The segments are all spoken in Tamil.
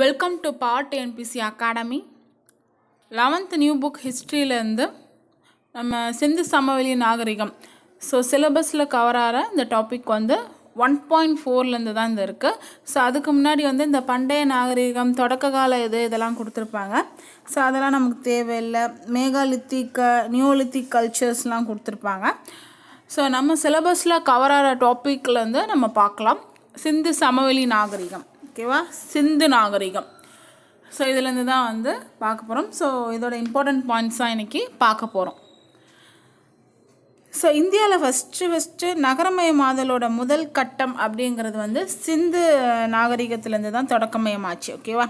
welcome to part TNPSC academy eleventh new book ஹிஸ்ட்ரியிலேருந்து நம்ம சிந்து சமவெளி நாகரிகம் ஸோ சிலபஸில் கவர் ஆகிற இந்த டாபிக் வந்து ஒன் பாயிண்ட் ஃபோர்லேருந்து தான் இந்த இருக்குது ஸோ அதுக்கு முன்னாடி வந்து இந்த பண்டைய நாகரிகம் தொடக்க கால இது இதெல்லாம் கொடுத்துருப்பாங்க ஸோ அதெல்லாம் நமக்கு தேவையில்லை மேகாலித்திக்க நியூலித்திக் கல்ச்சர்ஸ்லாம் கொடுத்துருப்பாங்க ஸோ நம்ம சிலபஸில் கவர் ஆகிற டாப்பிக்லேருந்து நம்ம பார்க்கலாம் சிந்து சமவெளி நாகரிகம் ஓகேவா சிந்து நாகரிகம் ஸோ இதுலேருந்து தான் வந்து பார்க்க போகிறோம் ஸோ இதோட இம்பார்ட்டண்ட் பாயிண்ட்ஸ் தான் இன்றைக்கி பார்க்க போகிறோம் ஸோ இந்தியாவில் ஃபஸ்ட்டு ஃபஸ்ட்டு நகரமயமாதலோட முதல் கட்டம் அப்படிங்கிறது வந்து சிந்து நாகரிகத்துலேருந்து தான் தொடக்கமயமாச்சு ஓகேவா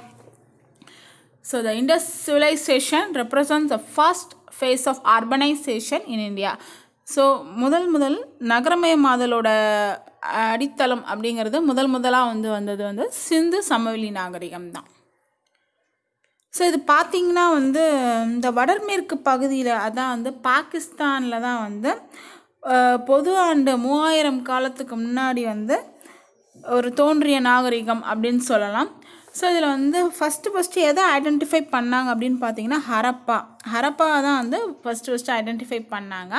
so the industrialisation represents the first phase of urbanisation in India so முதல் முதல் நகரமயமாதலோட அடித்தளம் அப்படிங்கிறது முதல் முதலாக வந்து வந்தது வந்து சிந்து சமவெளி நாகரிகம் தான் ஸோ இது பார்த்திங்கன்னா வந்து இந்த வடமேற்கு பகுதியில் அதான் வந்து பாகிஸ்தானில் தான் வந்து பொது ஆண்டு மூவாயிரம் காலத்துக்கு முன்னாடி வந்து ஒரு தோன்றிய நாகரிகம் அப்படின்னு சொல்லலாம் ஸோ இதில் வந்து ஃபஸ்ட்டு ஃபஸ்ட்டு எதை ஐடென்டிஃபை பண்ணாங்க அப்படின்னு பார்த்தீங்கன்னா ஹரப்பா ஹரப்பா தான் வந்து ஃபஸ்ட்டு ஃபஸ்ட்டு ஐடென்டிஃபை பண்ணாங்க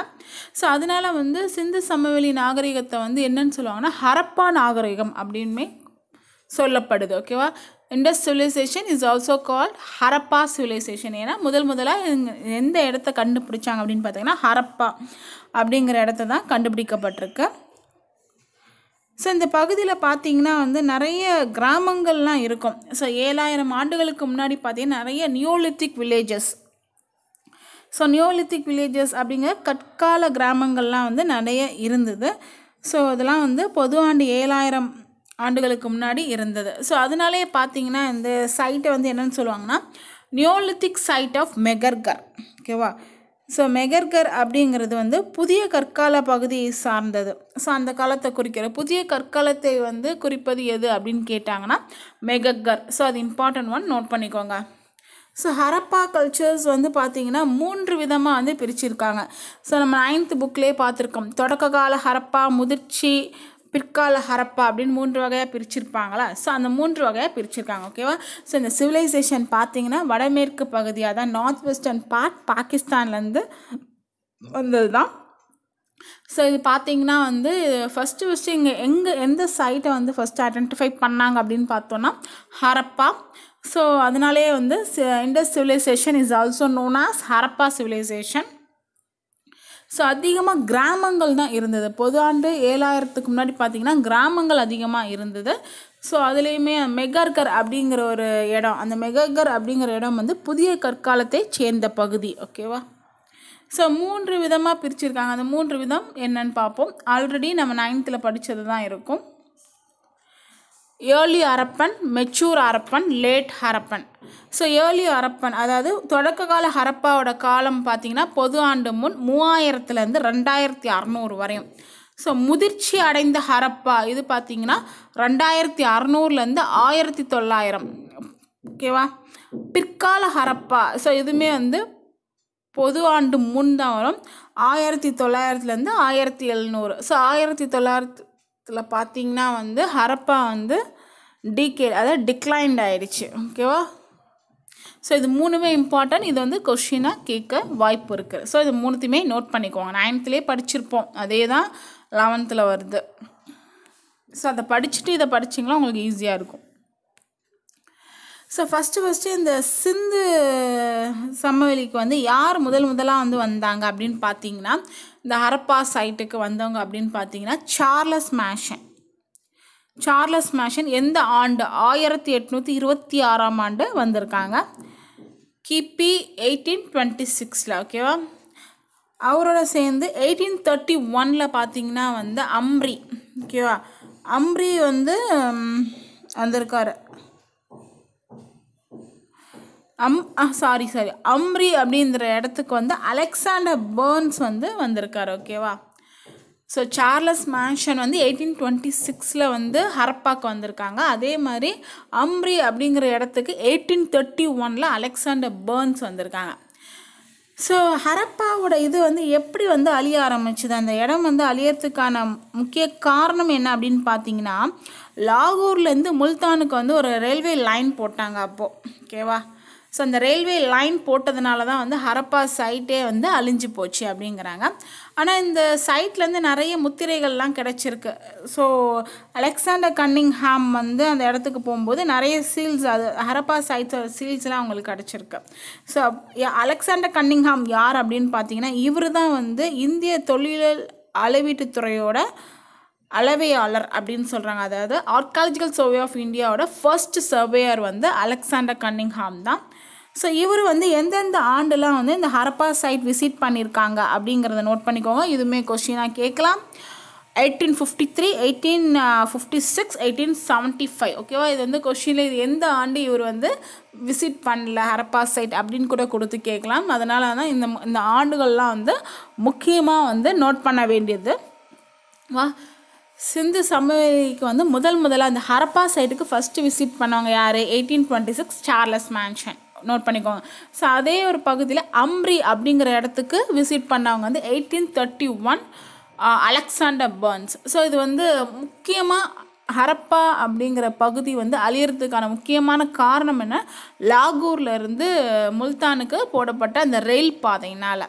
ஸோ அதனால் வந்து சிந்து சமவெளி நாகரிகத்தை வந்து என்னன்னு சொல்லுவாங்கன்னா ஹரப்பா நாகரிகம் அப்படின்மே சொல்லப்படுது ஓகேவா Indus civilisation is also called Harappa civilisation ஏன்னா முதல் முதலாக எந்த இடத்த கண்டுபிடிச்சாங்க அப்படின்னு பார்த்தீங்கன்னா ஹரப்பா அப்படிங்கிற இடத்த தான் கண்டுபிடிக்கப்பட்டிருக்கு ஸோ இந்த பகுதியில் பார்த்திங்கன்னா வந்து நிறைய கிராமங்கள்லாம் இருக்கும் ஸோ ஏழாயிரம் ஆண்டுகளுக்கு முன்னாடி பார்த்திங்கன்னா நிறைய neolithic villages so neolithic villages அப்படிங்கிற கற்கால கிராமங்கள்லாம் வந்து நிறைய இருந்தது ஸோ இதெல்லாம் வந்து பொது ஆண்டு ஏழாயிரம் ஆண்டுகளுக்கு முன்னாடி இருந்தது ஸோ அதனாலே பார்த்தீங்கன்னா இந்த சைட்டை வந்து என்னென்னு சொல்லுவாங்கன்னா நியோலித்திக் சைட் ஆஃப் மெகர்கர் ஓகேவா ஸோ மெகர்கர் அப்படிங்கிறது வந்து புதிய கற்கால பகுதியை சார்ந்தது ஸோ அந்த காலத்தை குறிக்கிற புதிய கற்காலத்தை வந்து குறிப்பது எது அப்படின்னு கேட்டாங்கன்னா மெகக்கர் ஸோ அது இம்பார்ட்டன்ட் ஒன் நோட் பண்ணிக்கோங்க ஸோ ஹரப்பா கல்ச்சர்ஸ் வந்து பார்த்திங்கன்னா மூன்று விதமாக வந்து பிரிச்சிருக்காங்க ஸோ நம்ம நைன்த் புக்லேயே பார்த்துருக்கோம் தொடக்க கால ஹரப்பா முதிர்ச்சி பிற்கால ஹரப்பா அப்படின்னு மூன்று வகையாக பிரிச்சிருப்பாங்களா ஸோ அந்த மூன்று வகையாக பிரிச்சிருக்காங்க ஓகேவா ஸோ இந்த சிவிலைசேஷன் பார்த்தீங்கன்னா வடமேற்கு பகுதியாக தான் நார்த் வெஸ்டர்ன் பார்ட் பாகிஸ்தான்லேருந்து வந்தது தான் ஸோ இது பார்த்தீங்கன்னா வந்து ஃபஸ்ட்டு ஃபஸ்ட்டு இங்கே எங்கே எந்த சைட்டை வந்து ஃபஸ்ட்டு ஐடென்டிஃபை பண்ணாங்க அப்படின்னு பார்த்தோன்னா ஹரப்பா ஸோ அதனாலே வந்து Indus civilisation is also known as Harappa civilisation so அதிகமாக கிராமங்கள் தான் இருந்தது பொது ஆண்டு ஏழாயிரத்துக்கு முன்னாடி பார்த்திங்கன்னா கிராமங்கள் அதிகமாக இருந்தது ஸோ அதுலேயுமே மெகர்கர் அப்படிங்கிற ஒரு இடம் அந்த மெகர்கர் அப்படிங்கிற இடம் வந்து புதிய கற்காலத்தை சேர்ந்த பகுதி ஓகேவா ஸோ மூன்று விதமாக பிரிச்சுருக்காங்க அந்த மூன்று விதம் என்னன்னு பார்ப்போம் ஆல்ரெடி நம்ம நைன்த்தில் படித்தது தான் இருக்கும் early Harappan mature Harappan late Harappan so early Harappan அதாவது தொடக்க கால ஹரப்பாவோட காலம் பார்த்திங்கன்னா பொது ஆண்டு முன் மூவாயிரத்துலேருந்து ரெண்டாயிரத்தி அறநூறு வரையும் ஸோ முதிர்ச்சி அடைந்த ஹரப்பா இது பார்த்திங்கன்னா ரெண்டாயிரத்தி அறநூறுலேருந்து ஆயிரத்தி தொள்ளாயிரம் ஓகேவா பிற்கால ஹரப்பா ஸோ இதுவுமே வந்து பொது ஆண்டு முன் தான் வரும் ஆயிரத்தி தொள்ளாயிரத்துலேருந்து ஆயிரத்தி எழுநூறு ஸோ ஆயிரத்தி தொள்ளாயிரத்து இதில் பார்த்தீங்கன்னா வந்து ஹரப்பா வந்து டிகே அதாவது டிக்ளைன்ட் ஆயிடுச்சு ஓகேவா ஸோ இது மூணுமே இம்பார்ட்டன்ட் இது வந்து கொஷினாக கேட்க வாய்ப்பு இருக்குது ஸோ இது மூணுத்தையுமே நோட் பண்ணிக்கோங்க நைன்த்துலேயே படிச்சிருப்போம் அதே தான் லெவன்த்தில் வருது ஸோ அதை படிச்சுட்டு இதை படிச்சிங்களா உங்களுக்கு ஈஸியாக இருக்கும் ஸோ ஃபஸ்ட்டு ஃபஸ்ட்டு இந்த சிந்து சமவெளிக்கு வந்து யார் முதல் முதலாக வந்து வந்தாங்க அப்படின்னு பார்த்தீங்கன்னா இந்த ஹரப்பா சைட்டுக்கு வந்தவங்க அப்படின்னு பார்த்தீங்கன்னா சார்லஸ் மேஷன் சார்லஸ் மேஷன் எந்த ஆண்டு ஆயிரத்தி எட்நூற்றி இருபத்தி ஆறாம் ஆண்டு வந்திருக்காங்க கிபி எயிட்டீன் டுவெண்ட்டி சிக்ஸில் ஓகேவா அவரோட சேர்ந்து எயிட்டீன் தேர்ட்டி ஒனில் பார்த்தீங்கன்னா வந்து அம்ரி ஓகேவா அம்ரி வந்து வந்திருக்காரு அம் சாரி சாரி அம்ரி அப்படின்ற இடத்துக்கு வந்து அலெக்சாண்டர் பேர்ன்ஸ் வந்து வந்திருக்கார் ஓகேவா ஸோ சார்லஸ் மேன்ஷன் வந்து எயிட்டீன் டுவெண்ட்டி சிக்ஸில் வந்து ஹரப்பாக்கு வந்திருக்காங்க அதே மாதிரி அம்ரி அப்படிங்கிற இடத்துக்கு எயிட்டீன் தேர்ட்டி ஒனில் அலெக்சாண்டர் பேர்ன்ஸ் வந்திருக்காங்க ஸோ ஹரப்பாவோட இது வந்து எப்படி வந்து அழிய ஆரம்பிச்சுது அந்த இடம் வந்து அழியறதுக்கான முக்கிய காரணம் என்ன அப்படின்னு பார்த்தீங்கன்னா லாகூர்லேருந்து முல்தானுக்கு வந்து ஒரு ரயில்வே லைன் போட்டாங்க அப்போது ஓகேவா ஸோ அந்த ரயில்வே லைன் போட்டதுனால தான் வந்து ஹரப்பா சைட்டே வந்து அழிஞ்சு போச்சு அப்படிங்கிறாங்க ஆனால் இந்த சைட்லேருந்து நிறைய முத்திரைகள்லாம் கிடச்சிருக்கு ஸோ அலெக்சாண்டர் ஹாம் வந்து அந்த இடத்துக்கு போகும்போது நிறைய சீல்ஸ் அது ஹரப்பா சைட்ஸோட சீல்ஸ்லாம் அவங்களுக்கு கிடச்சிருக்கு ஸோ அலெக்சாண்டர் ஹாம் யார் அப்படின்னு பார்த்தீங்கன்னா இவர் தான் வந்து இந்திய தொழில் அளவீட்டுத்துறையோட அளவையாளர் அப்படின்னு சொல்கிறாங்க அதாவது ஆர்காலஜிக்கல் சர்வே ஆஃப் இந்தியாவோட ஃபர்ஸ்ட் சர்வேயர் வந்து அலெக்சாண்டர் கன்னிங்ஹாம் தான் ஸோ இவர் வந்து எந்தெந்த ஆண்டுலாம் வந்து இந்த ஹரப்பா சைட் விசிட் பண்ணியிருக்காங்க அப்படிங்கிறத நோட் பண்ணிக்கோங்க இதுவுமே கொஸ்டினாக கேட்கலாம் eighteen fifty three eighteen fifty six eighteen seventy five ஓகேவா இது வந்து கொஷினில் இது எந்த ஆண்டு இவர் வந்து விசிட் பண்ணல ஹரப்பா சைட் அப்படின்னு கூட கொடுத்து கேட்கலாம் அதனால தான் இந்த இந்த ஆண்டுகள்லாம் வந்து முக்கியமாக வந்து நோட் பண்ண வேண்டியது வா சிந்து சமவெளிக்கு வந்து முதல் முதலாக அந்த ஹரப்பா சைட்டுக்கு ஃபஸ்ட்டு விசிட் பண்ணவங்க யார் eighteen twenty six Charles Masson note பண்ணிக்கோங்க ஸோ அதே ஒரு பகுதியில் அம்ரி அப்படிங்கிற இடத்துக்கு விசிட் பண்ணவங்க வந்து eighteen thirty one Alexander Burnes so இது வந்து முக்கியமாக ஹரப்பா அப்படிங்கிற பகுதி வந்து அழியறதுக்கான முக்கியமான காரணம் என்ன இருந்து முல்தானுக்கு போடப்பட்ட அந்த ரயில் பாதையினால்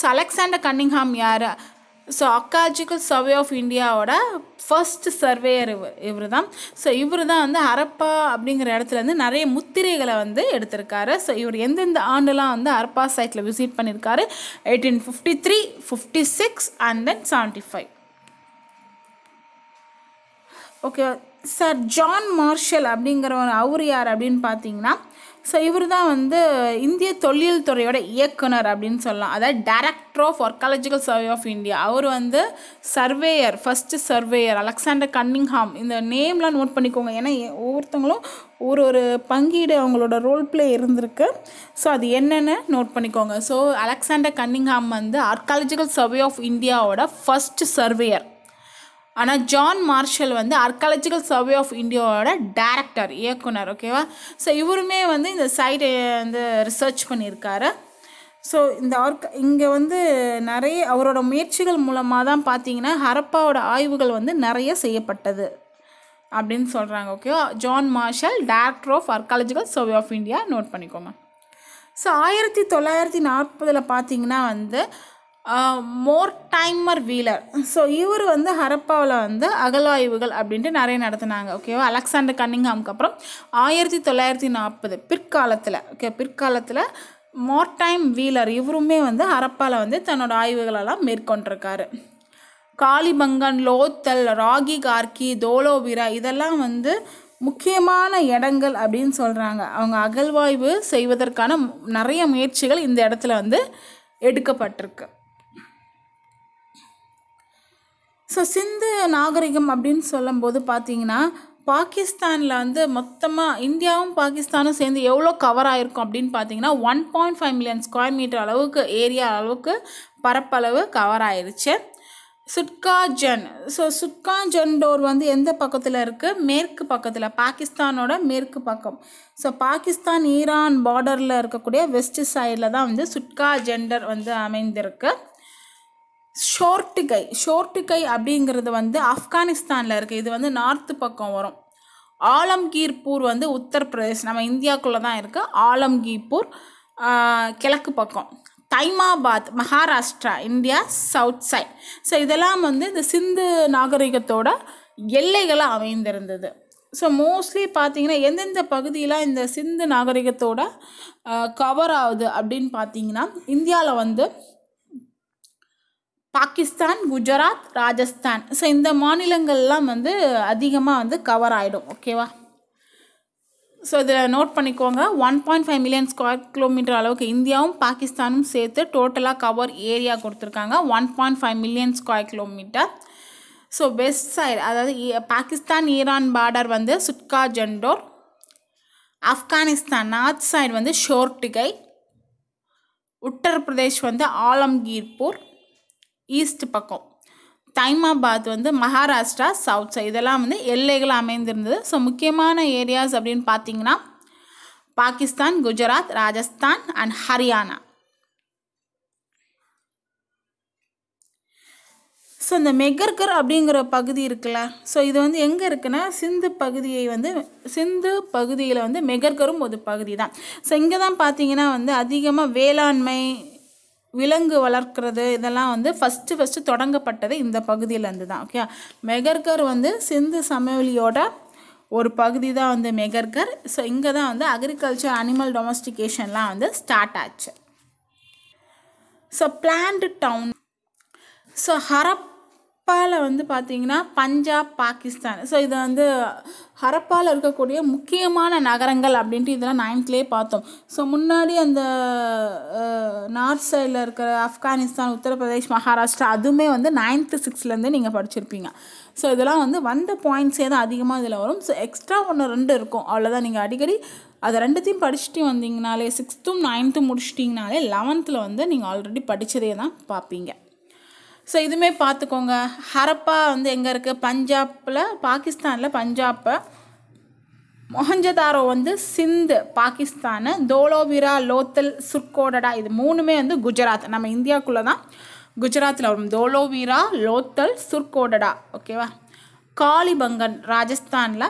ஸோ அலெக்சாண்டர் கன்னிங்ஹாம் யார் ஸோ அக்காஜிக்கல் சர்வே ஆஃப் இந்தியாவோட ஃபர்ஸ்ட் சர்வேயர் இவர் இவர் தான் ஸோ இவர் தான் வந்து ஹரப்பா அப்படிங்கிற இடத்துல வந்து நிறைய முத்திரைகளை வந்து எடுத்திருக்காரு ஸோ இவர் எந்தெந்த ஆண்டுலாம் வந்து ஹரப்பா சைட்டில் விசிட் பண்ணியிருக்காரு eighteen fifty three fifty six and then seventy five okay sir John Marshall அப்படிங்கிறவர் அவர் யார் அப்படின்னு பார்த்தீங்கன்னா ஸோ இவர் தான் வந்து இந்திய தொழில் துறையோட இயக்குனர் அப்படின்னு சொல்லலாம் அதாவது director of archaeological survey of India அவர் வந்து surveyor first surveyor Alexander Cunningham இந்த நேம்லாம் நோட் பண்ணிக்கோங்க ஏன்னா ஒவ்வொருத்தவங்களும் ஒரு ஒரு பங்கீடு அவங்களோட ரோல் பிளே இருந்திருக்கு ஸோ அது என்னென்னு நோட் பண்ணிக்கோங்க ஸோ அலெக்சாண்டர் கன்னிங்ஹாம் வந்து ஆர்காலஜிக்கல் சர்வே ஆஃப் இந்தியாவோட ஃபஸ்ட் சர்வேயர் ஆனால் ஜான் மார்ஷல் வந்து ஆர்காலஜிக்கல் சர்வே ஆஃப் இந்தியாவோட டேரக்டர் இயக்குனர் ஓகேவா ஸோ இவருமே வந்து இந்த சைடு வந்து ரிசர்ச் பண்ணியிருக்காரு ஸோ இந்த ஆர்க இங்கே வந்து நிறைய அவரோட முயற்சிகள் மூலமாக தான் பார்த்தீங்கன்னா ஹரப்பாவோட ஆய்வுகள் வந்து நிறைய செய்யப்பட்டது அப்படின்னு சொல்கிறாங்க ஓகேவா John Marshall director of archaeological survey of India note பண்ணிக்கோங்க ஸோ ஆயிரத்தி தொள்ளாயிரத்தி நாற்பதில் பார்த்தீங்கன்னா வந்து மோர் டைமர் வீலர் ஸோ இவர் வந்து ஹரப்பாவில் வந்து அகலாய்வுகள் அப்படின்ட்டு நிறைய நடத்தினாங்க ஓகேவா அலெக்சாண்டர் கன்னிங்ஹாமுக்கு அப்புறம் ஆயிரத்தி தொள்ளாயிரத்தி நாற்பது பிற்காலத்தில் ஓகே பிற்காலத்தில் டைம் வீலர் இவருமே வந்து ஹரப்பாவில் வந்து தன்னோட ஆய்வுகளெல்லாம் மேற்கொண்டிருக்காரு காளிபங்கன் லோத்தல் ராகி கார்கி தோலோவிரா இதெல்லாம் வந்து முக்கியமான இடங்கள் அப்படின்னு சொல்கிறாங்க அவங்க அகழ்வாய்வு செய்வதற்கான நிறைய முயற்சிகள் இந்த இடத்துல வந்து எடுக்கப்பட்டிருக்கு ஸோ சிந்து நாகரிகம் அப்படின்னு சொல்லும்போது பார்த்தீங்கன்னா பாகிஸ்தானில் வந்து மொத்தமாக இந்தியாவும் பாகிஸ்தானும் சேர்ந்து எவ்வளோ கவர் ஆகிருக்கும் அப்படின்னு பார்த்தீங்கன்னா one point five million square metre அளவுக்கு ஏரியா அளவுக்கு பரப்பளவு கவர் சுட்கா சுட்காஜன் ஸோ சுட்காஜன் டோர் வந்து எந்த பக்கத்தில் இருக்குது மேற்கு பக்கத்தில் பாகிஸ்தானோட மேற்கு பக்கம் ஸோ பாகிஸ்தான் ஈரான் பார்டரில் இருக்கக்கூடிய வெஸ்ட் சைடில் தான் வந்து சுட்கா ஜெண்டர் வந்து அமைந்திருக்கு ஷோர்ட்டு கை அப்படிங்கிறது வந்து ஆப்கானிஸ்தானில் இருக்குது இது வந்து நார்த்து பக்கம் வரும் ஆலம்கீர்பூர் வந்து உத்தரப்பிரதேஷ் நம்ம இந்தியாக்குள்ளே தான் இருக்குது ஆலம்கீர்பூர் கிழக்கு பக்கம் Daimabad Maharashtra India south side so இதெல்லாம் வந்து இந்த சிந்து நாகரிகத்தோட எல்லைகளாக அமைந்திருந்தது ஸோ மோஸ்ட்லி பார்த்தீங்கன்னா எந்தெந்த பகுதியெலாம் இந்த சிந்து நாகரிகத்தோட கவர் ஆகுது அப்படின்னு பார்த்தீங்கன்னா இந்தியாவில் வந்து பாகிஸ்தான் குஜராத் ராஜஸ்தான் ஸோ இந்த மாநிலங்கள்லாம் வந்து அதிகமாக வந்து கவர் ஆகிடும் ஓகேவா ஸோ இதில் நோட் பண்ணிக்கோங்க one point five million square kilometre அளவுக்கு இந்தியாவும் பாகிஸ்தானும் சேர்த்து டோட்டலாக கவர் ஏரியா கொடுத்துருக்காங்க one point five million square kilometre so west side அதாவது பாகிஸ்தான் ஈரான் பார்டர் வந்து சுட்கா ஜண்டோர் ஆப்கானிஸ்தான் நார்த் சைடு வந்து ஷோர்டிகை உத்தரப்பிரதேஷ் வந்து ஆலம்கீர்பூர் ஈஸ்ட் பக்கம் தைமாபாத் வந்து மகாராஷ்டிரா சவுத் சைட் இதெல்லாம் வந்து எல்லைகள் அமைந்திருந்தது ஸோ முக்கியமான ஏரியாஸ் அப்படின்னு பார்த்தீங்கன்னா பாகிஸ்தான் குஜராத் ராஜஸ்தான் அண்ட் ஹரியானா ஸோ இந்த மெகர்கர் அப்படிங்கிற பகுதி இருக்குல்ல ஸோ இது வந்து எங்கே இருக்குன்னா சிந்து பகுதியை வந்து சிந்து பகுதியில் வந்து மெகர்கரும் ஒரு பகுதி தான் ஸோ இங்கே தான் பார்த்தீங்கன்னா வந்து அதிகமாக வேளாண்மை விலங்கு வளர்க்குறது இதெல்லாம் வந்து ஃபஸ்ட்டு ஃபஸ்ட்டு தொடங்கப்பட்டது இந்த பகுதியிலேருந்து தான் ஓகே மெகர்கர் வந்து சிந்து சமவெளியோட ஒரு பகுதி தான் வந்து மெகர்கர் ஸோ இங்கே தான் வந்து அக்ரிகல்ச்சர் அனிமல் டொமஸ்டிகேஷன்லாம் வந்து ஸ்டார்ட் ஆச்சு so planned town so Harap ஹரப்பாவில் வந்து பார்த்திங்கன்னா பஞ்சாப் பாகிஸ்தான் ஸோ இது வந்து ஹரப்பாவில் இருக்கக்கூடிய முக்கியமான நகரங்கள் அப்படின்ட்டு இதெல்லாம் நைன்த்லேயே பார்த்தோம் ஸோ முன்னாடி அந்த நார்த் சைடில் இருக்கிற ஆப்கானிஸ்தான் உத்தரப்பிரதேஷ் மகாராஷ்டிரா அதுவுமே வந்து நைன்த்து சிக்ஸ்லேருந்தே நீங்கள் படிச்சிருப்பீங்க ஸோ இதெல்லாம் வந்து வந்த பாயிண்ட்ஸே தான் அதிகமாக இதில் வரும் ஸோ எக்ஸ்ட்ரா ஒன்று ரெண்டு இருக்கும் அவ்வளோதான் நீங்கள் அடிக்கடி அதை ரெண்டுத்தையும் படிச்சுட்டு வந்தீங்கனாலே சிக்ஸ்த்தும் நைன்த்தும் முடிச்சிட்டிங்கனாலே லெவன்த்தில் வந்து நீங்கள் ஆல்ரெடி படித்ததே தான் பார்ப்பீங்க ஸோ இதுவுமே பார்த்துக்கோங்க ஹரப்பா வந்து எங்கே இருக்குது பஞ்சாப்பில் பாகிஸ்தானில் பஞ்சாப்பை மொஹஞ்சதாரோ வந்து சிந்து பாகிஸ்தானு தோலோவிரா லோத்தல் சுர்கோடடா இது மூணுமே வந்து குஜராத் நம்ம இந்தியாவுக்குள்ளே தான் குஜராத்தில் வரும் தோலோவிரா லோத்தல் சுர்கோடடா ஓகேவா காளிபங்கன் ராஜஸ்தானில்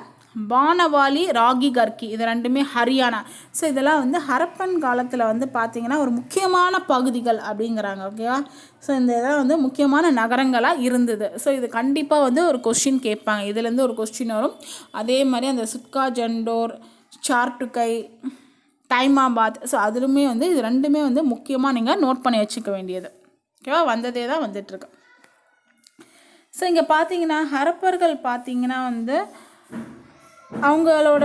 பானவாலி ராகி கர்கி இது ரெண்டுமே ஹரியானா ஸோ இதெல்லாம் வந்து ஹரப்பன் காலத்தில் வந்து பார்த்திங்கன்னா ஒரு முக்கியமான பகுதிகள் அப்படிங்கிறாங்க ஓகேவா ஸோ இந்த இதெல்லாம் வந்து முக்கியமான நகரங்களாக இருந்தது ஸோ இது கண்டிப்பாக வந்து ஒரு கொஸ்டின் கேட்பாங்க இதுலேருந்து ஒரு கொஸ்டின் வரும் அதே மாதிரி அந்த சுட்கா ஜண்டோர் சார்ட்டுக்கை டைமாபாத் ஸோ அதுலுமே வந்து இது ரெண்டுமே வந்து முக்கியமாக நீங்கள் நோட் பண்ணி வச்சுக்க வேண்டியது ஓகேவா வந்ததே தான் வந்துட்டுருக்கு ஸோ இங்கே பார்த்தீங்கன்னா ஹரப்பர்கள் பார்த்தீங்கன்னா வந்து அவங்களோட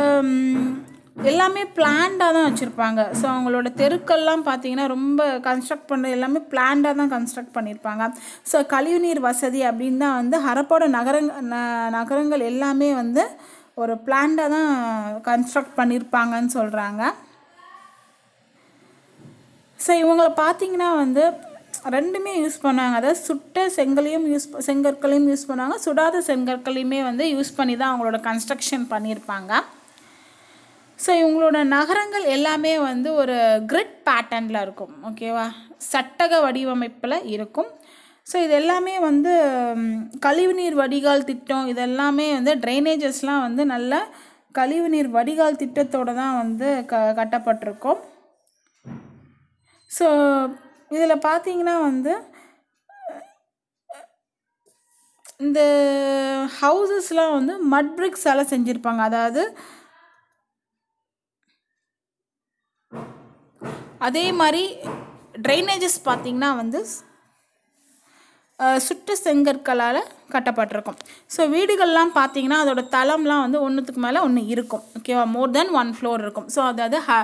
எல்லாமே பிளான்டாக தான் வச்சுருப்பாங்க ஸோ அவங்களோட தெருக்கள்லாம் பார்த்தீங்கன்னா ரொம்ப கன்ஸ்ட்ரக்ட் பண்ணுறது எல்லாமே பிளான்டாக தான் கன்ஸ்ட்ரக்ட் பண்ணியிருப்பாங்க ஸோ கழிவுநீர் வசதி அப்படின்னு தான் வந்து ஹரப்போட நகரங் நகரங்கள் எல்லாமே வந்து ஒரு பிளான்டாக தான் கன்ஸ்ட்ரக்ட் பண்ணியிருப்பாங்கன்னு சொல்கிறாங்க ஸோ இவங்களை பார்த்திங்கன்னா வந்து ரெண்டுமே யூஸ் பண்ணாங்க அதாவது சுட்ட செங்கலையும் யூஸ் செங்கற்களையும் யூஸ் பண்ணுவாங்க சுடாத செங்கற்களையுமே வந்து யூஸ் பண்ணி தான் அவங்களோட கன்ஸ்ட்ரக்ஷன் பண்ணியிருப்பாங்க ஸோ இவங்களோட நகரங்கள் எல்லாமே வந்து ஒரு கிரிட் பேட்டர்னில் இருக்கும் ஓகேவா சட்டக வடிவமைப்பில் இருக்கும் ஸோ இது எல்லாமே வந்து கழிவுநீர் வடிகால் திட்டம் இதெல்லாமே வந்து ட்ரைனேஜஸ்லாம் வந்து நல்ல கழிவுநீர் வடிகால் திட்டத்தோடு தான் வந்து க கட்டப்பட்டிருக்கும் ஸோ இதில் பார்த்தீங்கன்னா வந்து இந்த ஹவுசஸ்லாம் வந்து மட் பிரிக்ஸால் செஞ்சுருப்பாங்க அதாவது அதே மாதிரி ட்ரைனேஜஸ் பார்த்திங்கன்னா வந்து சுற்று செங்கற்களால் கட்டப்பட்டிருக்கும் ஸோ வீடுகள்லாம் பார்த்தீங்கன்னா அதோட தளம்லாம் வந்து ஒன்றுத்துக்கு மேலே ஒன்று இருக்கும் ஓகேவா மோர் தென் ஒன் ஃப்ளோர் இருக்கும் ஸோ அதாவது ஹ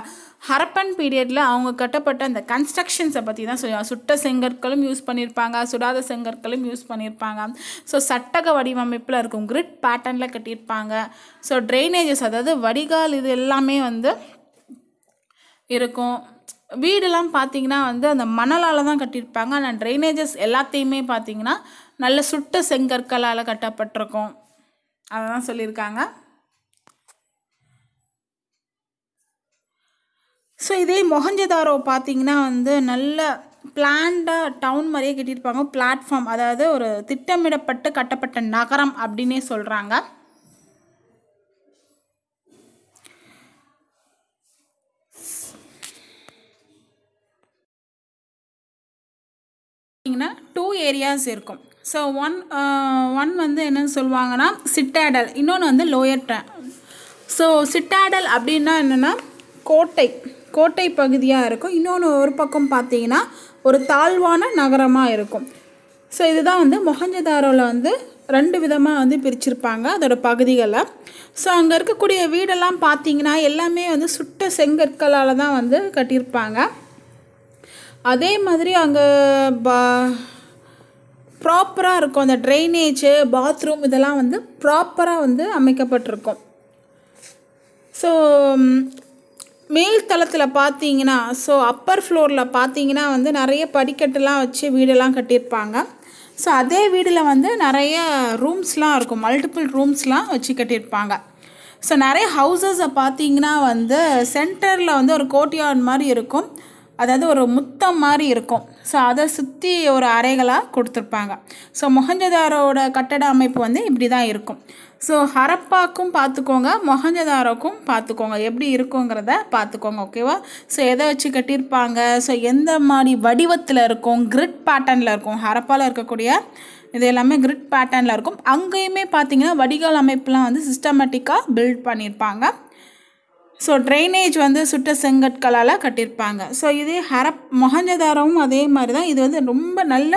ஹரப்பன் பீரியடில் அவங்க கட்டப்பட்ட அந்த கன்ஸ்ட்ரக்ஷன்ஸை பற்றி தான் சொல்லுவாங்க சுட்ட செங்கற்களும் யூஸ் பண்ணியிருப்பாங்க சுடாத செங்கற்களும் யூஸ் பண்ணியிருப்பாங்க ஸோ சட்டக வடிவமைப்பில் இருக்கும் கிரிட் பேட்டர்னில் கட்டியிருப்பாங்க ஸோ ட்ரைனேஜஸ் அதாவது வடிகால் இது எல்லாமே வந்து இருக்கும் வீடெல்லாம் பார்த்தீங்கன்னா வந்து அந்த மணலால் தான் கட்டியிருப்பாங்க ஆனால் ட்ரைனேஜஸ் எல்லாத்தையுமே பார்த்திங்கன்னா நல்ல சுட்ட செங்கற்களால் கட்டப்பட்டிருக்கும் அதை தான் சொல்லியிருக்காங்க ஸோ இதே மொஹஞ்சதாரோ பார்த்தீங்கன்னா வந்து நல்ல பிளான்டாக டவுன் மாதிரியே கட்டியிருப்பாங்க பிளாட்ஃபார்ம் அதாவது ஒரு திட்டமிடப்பட்டு கட்டப்பட்ட நகரம் அப்படின்னே சொல்கிறாங்க பார்த்தீங்கன்னா டூ ஏரியாஸ் இருக்கும் ஸோ ஒன் ஒன் வந்து என்னென்னு சொல்லுவாங்கன்னா சிட்டாடல் இன்னொன்று வந்து லோயர் டே ஸோ சிட்டாடல் அப்படின்னா என்னென்னா கோட்டை கோட்டை பகுதியாக இருக்கும் இன்னொன்று ஒரு பக்கம் பார்த்தீங்கன்னா ஒரு தாழ்வான நகரமாக இருக்கும் ஸோ இதுதான் வந்து மொஹஞ்சதாரோவில் வந்து ரெண்டு விதமாக வந்து பிரிச்சிருப்பாங்க அதோட பகுதிகளை ஸோ அங்கே இருக்கக்கூடிய வீடெல்லாம் பார்த்தீங்கன்னா எல்லாமே வந்து சுட்ட செங்கற்களால் தான் வந்து கட்டியிருப்பாங்க அதே மாதிரி அங்கே பா ப்ராப்பராக இருக்கும் அந்த ட்ரைனேஜு பாத்ரூம் இதெல்லாம் வந்து ப்ராப்பராக வந்து அமைக்கப்பட்டிருக்கும் ஸோ மேல் தளத்தில் பார்த்தீங்கன்னா ஸோ அப்பர் ஃப்ளோரில் பார்த்தீங்கன்னா வந்து நிறைய படிக்கட்டுலாம் வச்சு வீடெல்லாம் கட்டியிருப்பாங்க ஸோ அதே வீடில் வந்து நிறைய ரூம்ஸ்லாம் இருக்கும் மல்டிபிள் ரூம்ஸ்லாம் வச்சு கட்டியிருப்பாங்க ஸோ நிறைய ஹவுசஸை பார்த்தீங்கன்னா வந்து சென்டரில் வந்து ஒரு கோட்யார்ட் மாதிரி இருக்கும் அதாவது ஒரு முத்தம் மாதிரி இருக்கும் ஸோ அதை சுற்றி ஒரு அறைகளாக கொடுத்துருப்பாங்க ஸோ மொஹஞ்சதாரோட கட்டட அமைப்பு வந்து இப்படி தான் இருக்கும் ஸோ ஹரப்பாக்கும் பார்த்துக்கோங்க மொஹஞ்சதாரோக்கும் பார்த்துக்கோங்க எப்படி இருக்குங்கிறத பார்த்துக்கோங்க ஓகேவா ஸோ எதை வச்சு கட்டியிருப்பாங்க ஸோ எந்த மாதிரி வடிவத்தில் இருக்கும் கிரிட் பேட்டர்னில் இருக்கும் ஹரப்பாவில் இருக்கக்கூடிய இது எல்லாமே கிரிட் பேட்டர்னில் இருக்கும் அங்கேயுமே பார்த்தீங்கன்னா வடிகால் அமைப்புலாம் வந்து சிஸ்டமேட்டிக்காக பில்ட் பண்ணியிருப்பாங்க ஸோ ட்ரைனேஜ் வந்து சுட்ட செங்கற்களால் கட்டியிருப்பாங்க ஸோ இதே ஹரப் மொகஞ்சதாரமும் அதே மாதிரி தான் இது வந்து ரொம்ப நல்ல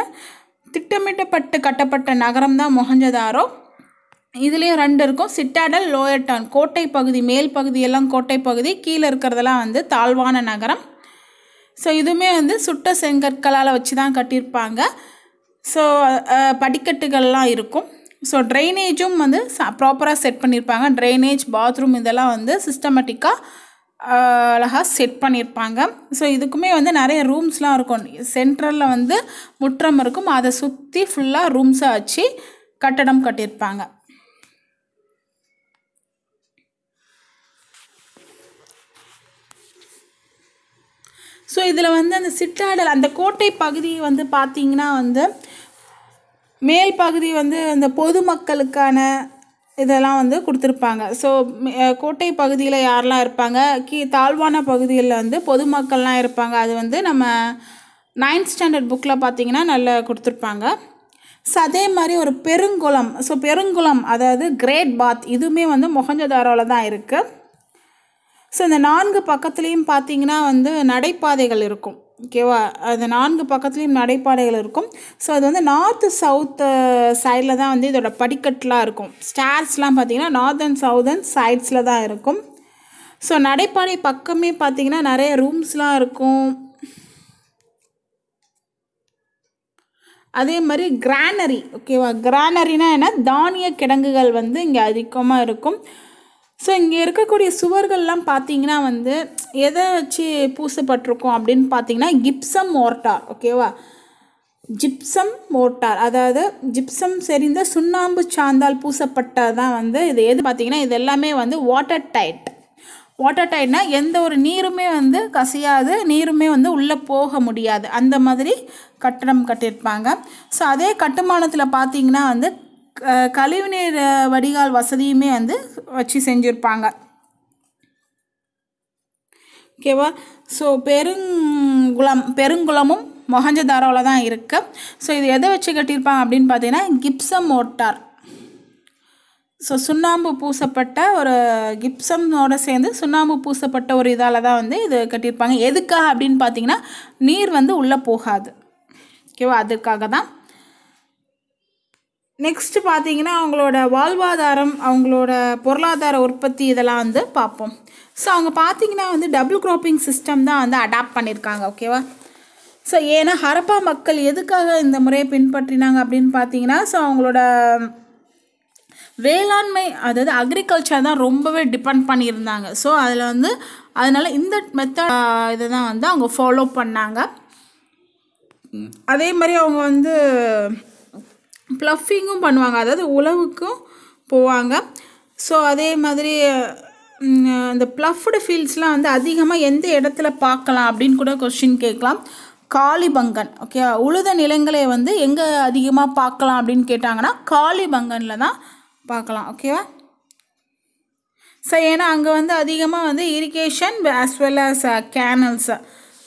திட்டமிட்டப்பட்டு கட்டப்பட்ட நகரம் தான் மொஹஞ்சதாரோ இதுலேயும் ரெண்டு இருக்கும் சிட்டாடல் லோயர் டவுன் கோட்டை பகுதி மேல் பகுதியெல்லாம் கோட்டை பகுதி கீழே இருக்கிறதெல்லாம் வந்து தாழ்வான நகரம் ஸோ இதுவுமே வந்து சுட்ட செங்கற்களால் வச்சு தான் கட்டியிருப்பாங்க ஸோ படிக்கட்டுகள்லாம் இருக்கும் ஸோ ட்ரைனேஜும் வந்து ப்ராப்பராக செட் பண்ணியிருப்பாங்க ட்ரைனேஜ் பாத்ரூம் இதெல்லாம் வந்து சிஸ்டமேட்டிக்காக அழகாக செட் பண்ணியிருப்பாங்க ஸோ இதுக்குமே வந்து நிறைய ரூம்ஸ்லாம் இருக்கும் சென்ட்ரலில் வந்து முற்றம் இருக்கும் அதை சுற்றி ஃபுல்லாக ரூம்ஸாக வச்சு கட்டடம் கட்டியிருப்பாங்க ஸோ இதில் வந்து அந்த சிற்றாடல் அந்த கோட்டை பகுதி வந்து பார்த்தீங்கன்னா வந்து மேல் பகுதி வந்து இந்த பொதுமக்களுக்கான இதெல்லாம் வந்து கொடுத்துருப்பாங்க ஸோ கோட்டை பகுதியில் யாரெல்லாம் இருப்பாங்க கீ தாழ்வான பகுதியில் வந்து பொதுமக்கள்லாம் இருப்பாங்க அது வந்து நம்ம நைன்த் ஸ்டாண்டர்ட் புக்கில் பார்த்திங்கன்னா நல்லா கொடுத்துருப்பாங்க ஸோ அதே மாதிரி ஒரு பெருங்குளம் ஸோ பெருங்குளம் அதாவது கிரேட் பாத் இதுவுமே வந்து முகஞ்சதாரோவில் தான் இருக்குது ஸோ இந்த நான்கு பக்கத்துலேயும் பார்த்திங்கன்னா வந்து நடைபாதைகள் இருக்கும் ஓகேவா அது நான்கு பக்கத்துலேயும் நடைபாதைகள் இருக்கும் ஸோ அது வந்து நார்த்து சவுத்து சைடில் தான் வந்து இதோட படிக்கட்டுலாம் இருக்கும் ஸ்டார்ஸ்லாம் பார்த்திங்கன்னா நார்த் அண்ட் சவுத் சைட்ஸில் தான் இருக்கும் ஸோ நடைபாதை பக்கமே பார்த்திங்கன்னா நிறைய ரூம்ஸ்லாம் இருக்கும் அதே மாதிரி கிரானரி ஓகேவா கிரானரினா என்ன தானிய கிடங்குகள் வந்து இங்கே அதிகமாக இருக்கும் ஸோ இங்கே இருக்கக்கூடிய சுவர்கள்லாம் பார்த்தீங்கன்னா வந்து எதை வச்சு பூசப்பட்டிருக்கோம் அப்படின்னு பார்த்தீங்கன்னா கிப்சம் மோர்ட்டார் ஓகேவா ஜிப்சம் மோர்ட்டார் அதாவது ஜிப்சம் செறிந்த சுண்ணாம்பு சாந்தால் பூசப்பட்டால் தான் வந்து இது எது பார்த்திங்கன்னா இது எல்லாமே வந்து வாட்டர் டைட் வாட்டர் டைட்னா எந்த ஒரு நீருமே வந்து கசியாது நீருமே வந்து உள்ளே போக முடியாது அந்த மாதிரி கட்டணம் கட்டியிருப்பாங்க ஸோ அதே கட்டுமானத்தில் பார்த்திங்கன்னா வந்து கழிவுநீர் வடிகால் வசதியுமே வந்து வச்சு செஞ்சுருப்பாங்க ஓகேவா ஸோ பெருங்குளம் பெருங்குளமும் மொஹஞ்சதாரோவில் தான் இருக்குது ஸோ இது எதை வச்சு கட்டியிருப்பாங்க அப்படின்னு பார்த்தீங்கன்னா கிப்சம் மோட்டார் ஸோ சுண்ணாம்பு பூசப்பட்ட ஒரு கிப்சம்னோட சேர்ந்து சுண்ணாம்பு பூசப்பட்ட ஒரு இதால் தான் வந்து இது கட்டியிருப்பாங்க எதுக்காக அப்படின்னு பார்த்தீங்கன்னா நீர் வந்து உள்ளே போகாது ஓகேவா அதுக்காக தான் நெக்ஸ்ட்டு பார்த்தீங்கன்னா அவங்களோட வாழ்வாதாரம் அவங்களோட பொருளாதார உற்பத்தி இதெல்லாம் வந்து பார்ப்போம் ஸோ அவங்க பார்த்தீங்கன்னா வந்து டபுள் க்ராப்பிங் சிஸ்டம் தான் வந்து அடாப்ட் பண்ணியிருக்காங்க ஓகேவா ஸோ ஏன்னா ஹரப்பா மக்கள் எதுக்காக இந்த முறையை பின்பற்றினாங்க அப்படின்னு பார்த்தீங்கன்னா ஸோ அவங்களோட வேளாண்மை அதாவது அக்ரிகல்ச்சர் தான் ரொம்பவே டிபெண்ட் பண்ணியிருந்தாங்க ஸோ அதில் வந்து அதனால் இந்த மெத்தட் இதை தான் வந்து அவங்க ஃபாலோ பண்ணாங்க அதே மாதிரி அவங்க வந்து ப்ளஃபிங்கும் பண்ணுவாங்க அதாவது உழவுக்கும் போவாங்க ஸோ அதே மாதிரி இந்த ப்ளஃப்டு ஃபீல்ட்ஸ்லாம் வந்து அதிகமாக எந்த இடத்துல பார்க்கலாம் அப்படின்னு கூட கொஸ்டின் கேட்கலாம் காளிபங்கன் ஓகே உழுத நிலங்களை வந்து எங்கே அதிகமாக பார்க்கலாம் அப்படின்னு கேட்டாங்கன்னா காளிபங்கனில் தான் பார்க்கலாம் ஓகேவா ஸோ ஏன்னா அங்கே வந்து அதிகமாக வந்து irrigation as well as canals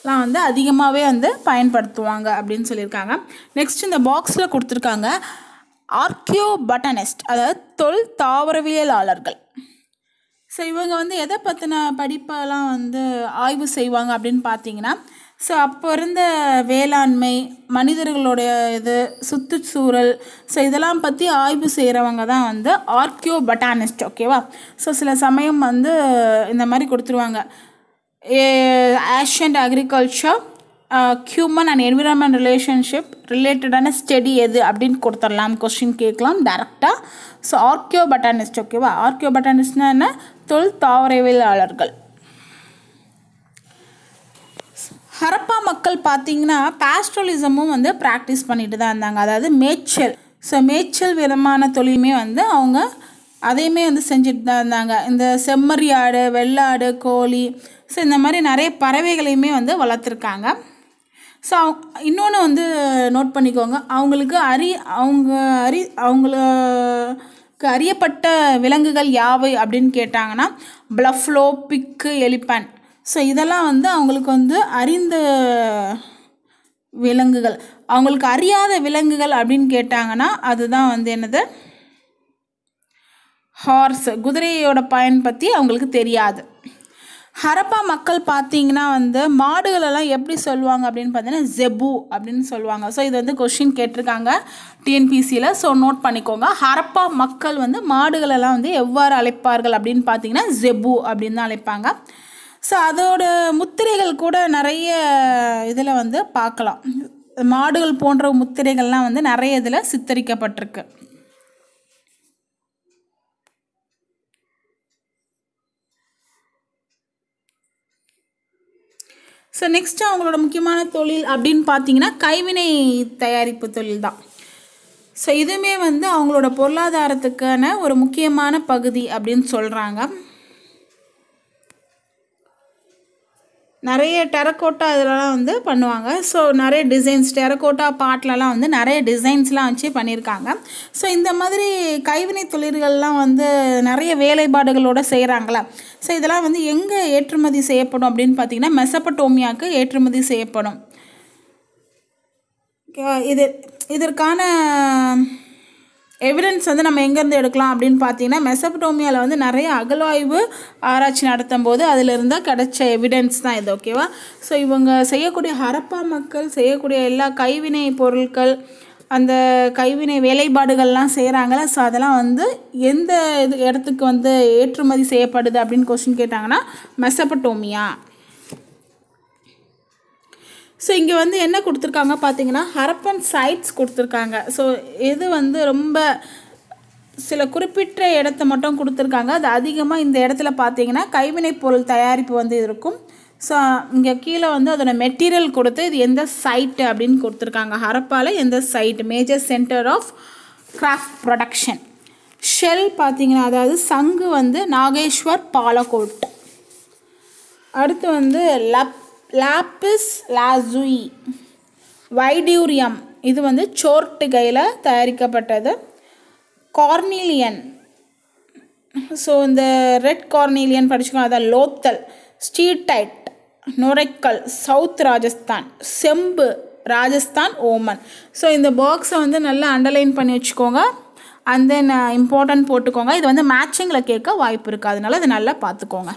எல்லாம் வந்து அதிகமாகவே வந்து பயன்படுத்துவாங்க அப்படின்னு சொல்லியிருக்காங்க நெக்ஸ்ட் இந்த பாக்ஸில் கொடுத்துருக்காங்க ஆர்கியோ பட்டனிஸ்ட் அதாவது தொல் தாவரவியலாளர்கள் ஸோ இவங்க வந்து எதை பற்றின படிப்பெல்லாம் வந்து ஆய்வு செய்வாங்க அப்படின்னு பார்த்தீங்கன்னா ஸோ அப்போ இருந்த வேளாண்மை மனிதர்களுடைய இது சுற்றுச்சூழல் ஸோ இதெல்லாம் பற்றி ஆய்வு செய்கிறவங்க தான் வந்து ஆர்கியோ பட்டானிஸ்ட் ஓகேவா ஸோ சில சமயம் வந்து இந்த மாதிரி கொடுத்துருவாங்க as agriculture human and environment relationship ரிலேட்டடான ஸ்டடி எது அப்படின்னு கொடுத்துடலாம் கொஸ்டின் கேட்கலாம் டேரெக்டாக ஸோ ஆர்கியோ பட்டானிஸ்ட் ஓகேவா ஆர்கியோ பட்டானிஸ்ட்னா என்ன தொல் தாவரவியலாளர்கள் ஹரப்பா மக்கள் பார்த்திங்கன்னா பேஸ்ட்ரலிசமும் வந்து ப்ராக்டிஸ் பண்ணிட்டு தான் இருந்தாங்க அதாவது மேய்ச்சல் ஸோ மேய்ச்சல் விதமான தொழிலுமே வந்து அவங்க அதையுமே வந்து செஞ்சுட்டு தான் இருந்தாங்க இந்த செம்மறி ஆடு வெள்ளாடு கோழி ஸோ இந்த மாதிரி நிறைய பறவைகளையுமே வந்து வளர்த்துருக்காங்க ஸோ இன்னொன்று வந்து நோட் பண்ணிக்கோங்க அவங்களுக்கு அறி அவங்க அறி அவங்களுக்கு அறியப்பட்ட விலங்குகள் யாவை அப்படின்னு கேட்டாங்கன்னா ப்ளஃப்ளோ பிக்கு எலிப்பேன் ஸோ இதெல்லாம் வந்து அவங்களுக்கு வந்து அறிந்த விலங்குகள் அவங்களுக்கு அறியாத விலங்குகள் அப்படின்னு கேட்டாங்கன்னா அதுதான் வந்து என்னது ஹார்ஸ் குதிரையோட பயன் பற்றி அவங்களுக்கு தெரியாது ஹரப்பா மக்கள் பார்த்தீங்கன்னா வந்து மாடுகளெல்லாம் எப்படி சொல்லுவாங்க அப்படின்னு பார்த்தீங்கன்னா ஜெபு அப்படின்னு சொல்லுவாங்க ஸோ இது வந்து கொஷின் கேட்டிருக்காங்க டிஎன்பிசியில் ஸோ நோட் பண்ணிக்கோங்க ஹரப்பா மக்கள் வந்து மாடுகளெல்லாம் வந்து எவ்வாறு அழைப்பார்கள் அப்படின்னு பார்த்தீங்கன்னா ஜெபு அப்படின்னு தான் அழைப்பாங்க ஸோ அதோட முத்திரைகள் கூட நிறைய இதில் வந்து பார்க்கலாம் மாடுகள் போன்ற முத்திரைகள்லாம் வந்து நிறைய இதில் சித்தரிக்கப்பட்டிருக்கு ஸோ நெக்ஸ்ட் அவங்களோட முக்கியமான தொழில் அப்படின்னு பார்த்தீங்கன்னா கைவினை தயாரிப்பு தொழில் தான் ஸோ இதுவுமே வந்து அவங்களோட பொருளாதாரத்துக்கான ஒரு முக்கியமான பகுதி அப்படின்னு சொல்கிறாங்க நிறைய டெரக்கோட்டா இதெல்லாம் வந்து பண்ணுவாங்க ஸோ நிறைய டிசைன்ஸ் டெரக்கோட்டா பாட்டிலலாம் வந்து நிறைய டிசைன்ஸ்லாம் வச்சு பண்ணியிருக்காங்க ஸோ இந்த மாதிரி கைவினை தொழில்கள்லாம் வந்து நிறைய வேலைப்பாடுகளோடு செய்கிறாங்களா ஸோ இதெல்லாம் வந்து எங்கே ஏற்றுமதி செய்யப்படும் அப்படின்னு பார்த்திங்கன்னா மெசப்பட்டோமியாவுக்கு ஏற்றுமதி செய்யப்படும் இது இதற்கான எவிடன்ஸ் வந்து நம்ம எங்கேருந்து எடுக்கலாம் அப்படின்னு பார்த்தீங்கன்னா மெசபடோமியாவில் வந்து நிறைய அகலாய்வு ஆராய்ச்சி நடத்தும் போது அதில் இருந்தால் கிடைச்ச எவிடன்ஸ் தான் இது ஓகேவா ஸோ இவங்க செய்யக்கூடிய ஹரப்பா மக்கள் செய்யக்கூடிய எல்லா கைவினை பொருட்கள் அந்த கைவினை வேலைப்பாடுகள்லாம் செய்கிறாங்கள ஸோ அதெல்லாம் வந்து எந்த இது இடத்துக்கு வந்து ஏற்றுமதி செய்யப்படுது அப்படின்னு கொஸ்டின் கேட்டாங்கன்னா மெசபடோமியா ஸோ இங்கே வந்து என்ன கொடுத்துருக்காங்க பார்த்தீங்கன்னா ஹரப்பன் சைட்ஸ் கொடுத்துருக்காங்க ஸோ இது வந்து ரொம்ப சில குறிப்பிட்ட இடத்த மட்டும் கொடுத்துருக்காங்க அது அதிகமாக இந்த இடத்துல பார்த்தீங்கன்னா கைவினைப் பொருள் தயாரிப்பு வந்து இருக்கும் ஸோ இங்கே கீழே வந்து அதோட மெட்டீரியல் கொடுத்து இது எந்த சைட்டு அப்படின்னு கொடுத்துருக்காங்க ஹரப்பாவில் எந்த site major centre of craft production shell பார்த்தீங்கன்னா அதாவது சங்கு வந்து நாகேஸ்வர் பாலக்கோட் அடுத்து வந்து லப் லாப்பிஸ் லாசுயி வைடியூரியம் இது வந்து கையில் தயாரிக்கப்பட்டது கார்னிலியன் ஸோ இந்த ரெட் கார்னிலியன் படிச்சுக்கோ அதான் லோத்தல் ஸ்டீடைட் நுரைக்கல் சவுத் ராஜஸ்தான் செம்பு ராஜஸ்தான் ஓமன் ஸோ இந்த பாக்ஸை வந்து நல்லா அண்டர்லைன் பண்ணி வச்சுக்கோங்க அண்ட் தென் இம்பார்ட்டன்ட் போட்டுக்கோங்க இது வந்து மேட்சிங்கில் கேட்க வாய்ப்பு இருக்குது அதனால இதை நல்லா பார்த்துக்கோங்க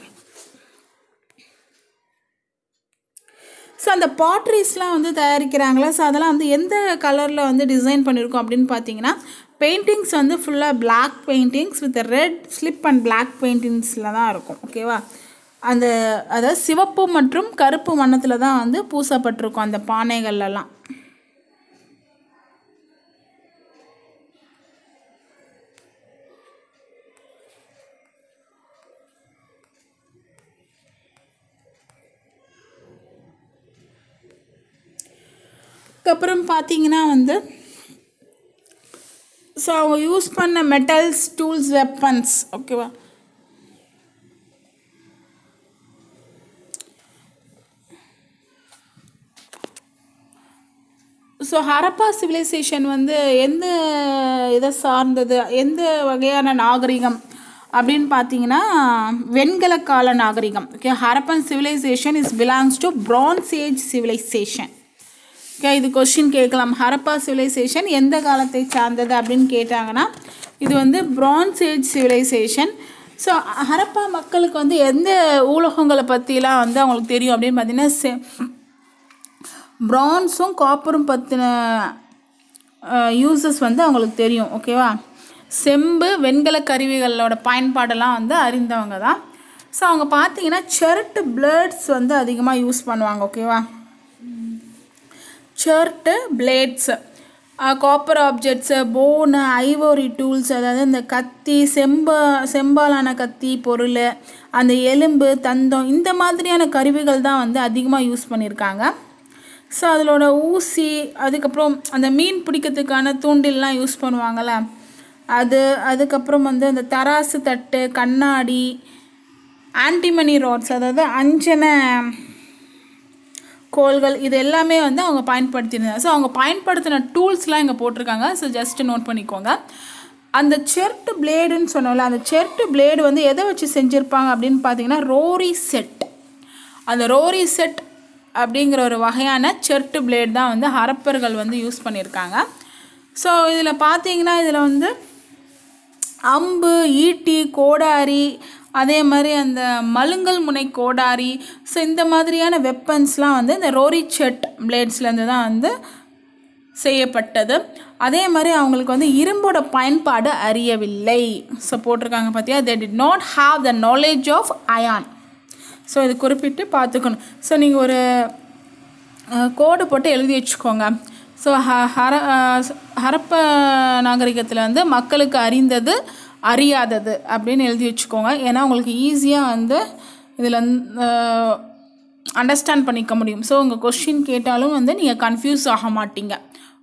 ஸோ அந்த பாட்ரிஸ்லாம் வந்து தயாரிக்கிறாங்களா ஸோ அதெல்லாம் வந்து எந்த கலரில் வந்து டிசைன் பண்ணியிருக்கோம் அப்படின்னு பார்த்தீங்கன்னா பெயிண்டிங்ஸ் வந்து ஃபுல்லாக black paintings with red slip and black பெயிண்டிங்ஸில் தான் இருக்கும் ஓகேவா அந்த அதாவது சிவப்பு மற்றும் கருப்பு வண்ணத்தில் தான் வந்து பூசப்பட்டிருக்கும் அந்த பானைகள்லாம் அதுக்கப்புறம் பார்த்தீங்கன்னா வந்து ஸோ அவங்க யூஸ் பண்ண மெட்டல்ஸ் டூல்ஸ் வெப்பன்ஸ் ஓகேவா ஸோ ஹரப்பா சிவிலைசேஷன் வந்து எந்த இதை சார்ந்தது எந்த வகையான நாகரிகம் அப்படின்னு பார்த்தீங்கன்னா வெண்கல கால நாகரிகம் okay Harappan civilisation is belongs to bronze age civilisation okay இது கொஷின் கேட்கலாம் ஹரப்பா சிவிலைசேஷன் எந்த காலத்தை சார்ந்தது அப்படின்னு கேட்டாங்கன்னா இது வந்து bronze age civilisation so Harappa மக்களுக்கு வந்து எந்த ஊலகங்களை பற்றிலாம் வந்து அவங்களுக்கு தெரியும் அப்படின்னு பார்த்தீங்கன்னா பிரான்ஸும் காப்பரும் பற்றின யூசஸ் வந்து அவங்களுக்கு தெரியும் ஓகேவா செம்பு வெண்கல கருவிகளோட பயன்பாடெல்லாம் வந்து அறிந்தவங்க தான் ஸோ அவங்க பார்த்தீங்கன்னா செரட்டு பிளட்ஸ் வந்து அதிகமாக யூஸ் பண்ணுவாங்க ஓகேவா chert blades copper objects bone ivory tools அதாவது இந்த கத்தி செம்பா செம்பாலான கத்தி பொருள் அந்த எலும்பு தந்தம் இந்த மாதிரியான கருவிகள் தான் வந்து அதிகமாக யூஸ் பண்ணியிருக்காங்க ஸோ அதிலோட ஊசி அதுக்கப்புறம் அந்த மீன் பிடிக்கிறதுக்கான தூண்டில்லாம் யூஸ் பண்ணுவாங்கள்ல அது அதுக்கப்புறம் வந்து அந்த தராசு தட்டு கண்ணாடி ஆன்டிமனி ராட்ஸ் அதாவது அஞ்சனை கோள்கள் இது எல்லாமே வந்து அவங்க பயன்படுத்தியிருந்தாங்க ஸோ அவங்க பயன்படுத்தின டூல்ஸ்லாம் இங்கே போட்டிருக்காங்க ஸோ ஜஸ்ட்டு நோட் பண்ணிக்கோங்க அந்த செர்ட்டு பிளேடுன்னு சொன்னோம்ல அந்த செர்ட்டு பிளேடு வந்து எதை வச்சு செஞ்சுருப்பாங்க அப்படின்னு பார்த்தீங்கன்னா ரோரி செட் அந்த ரோரி செட் அப்படிங்கிற ஒரு வகையான செர்ட்டு பிளேட் தான் வந்து ஹரப்பர்கள் வந்து யூஸ் பண்ணியிருக்காங்க ஸோ இதில் பார்த்தீங்கன்னா இதில் வந்து அம்பு ஈட்டி கோடாரி அதே மாதிரி அந்த மலுங்கல் முனை கோடாரி ஸோ இந்த மாதிரியான வெப்பன்ஸ்லாம் வந்து இந்த ரோரி செட் பிளேட்ஸ்லேருந்து தான் வந்து செய்யப்பட்டது அதே மாதிரி அவங்களுக்கு வந்து இரும்போட பயன்பாடு அறியவில்லை ஸோ போட்டிருக்காங்க பார்த்தியா they did not have the knowledge of iron so இது குறிப்பிட்டு பார்த்துக்கணும் ஸோ நீங்கள் ஒரு கோடு போட்டு எழுதி வச்சுக்கோங்க ஸோ ஹ ஹர ஹரப்ப நாகரிகத்தில் வந்து மக்களுக்கு அறிந்தது அறியாதது அப்படின்னு எழுதி வச்சுக்கோங்க ஏன்னா உங்களுக்கு ஈஸியாக வந்து இதில் அண்டர்ஸ்டாண்ட் பண்ணிக்க முடியும் ஸோ உங்கள் கொஷின் கேட்டாலும் வந்து நீங்கள் கன்ஃபியூஸ் ஆக மாட்டீங்க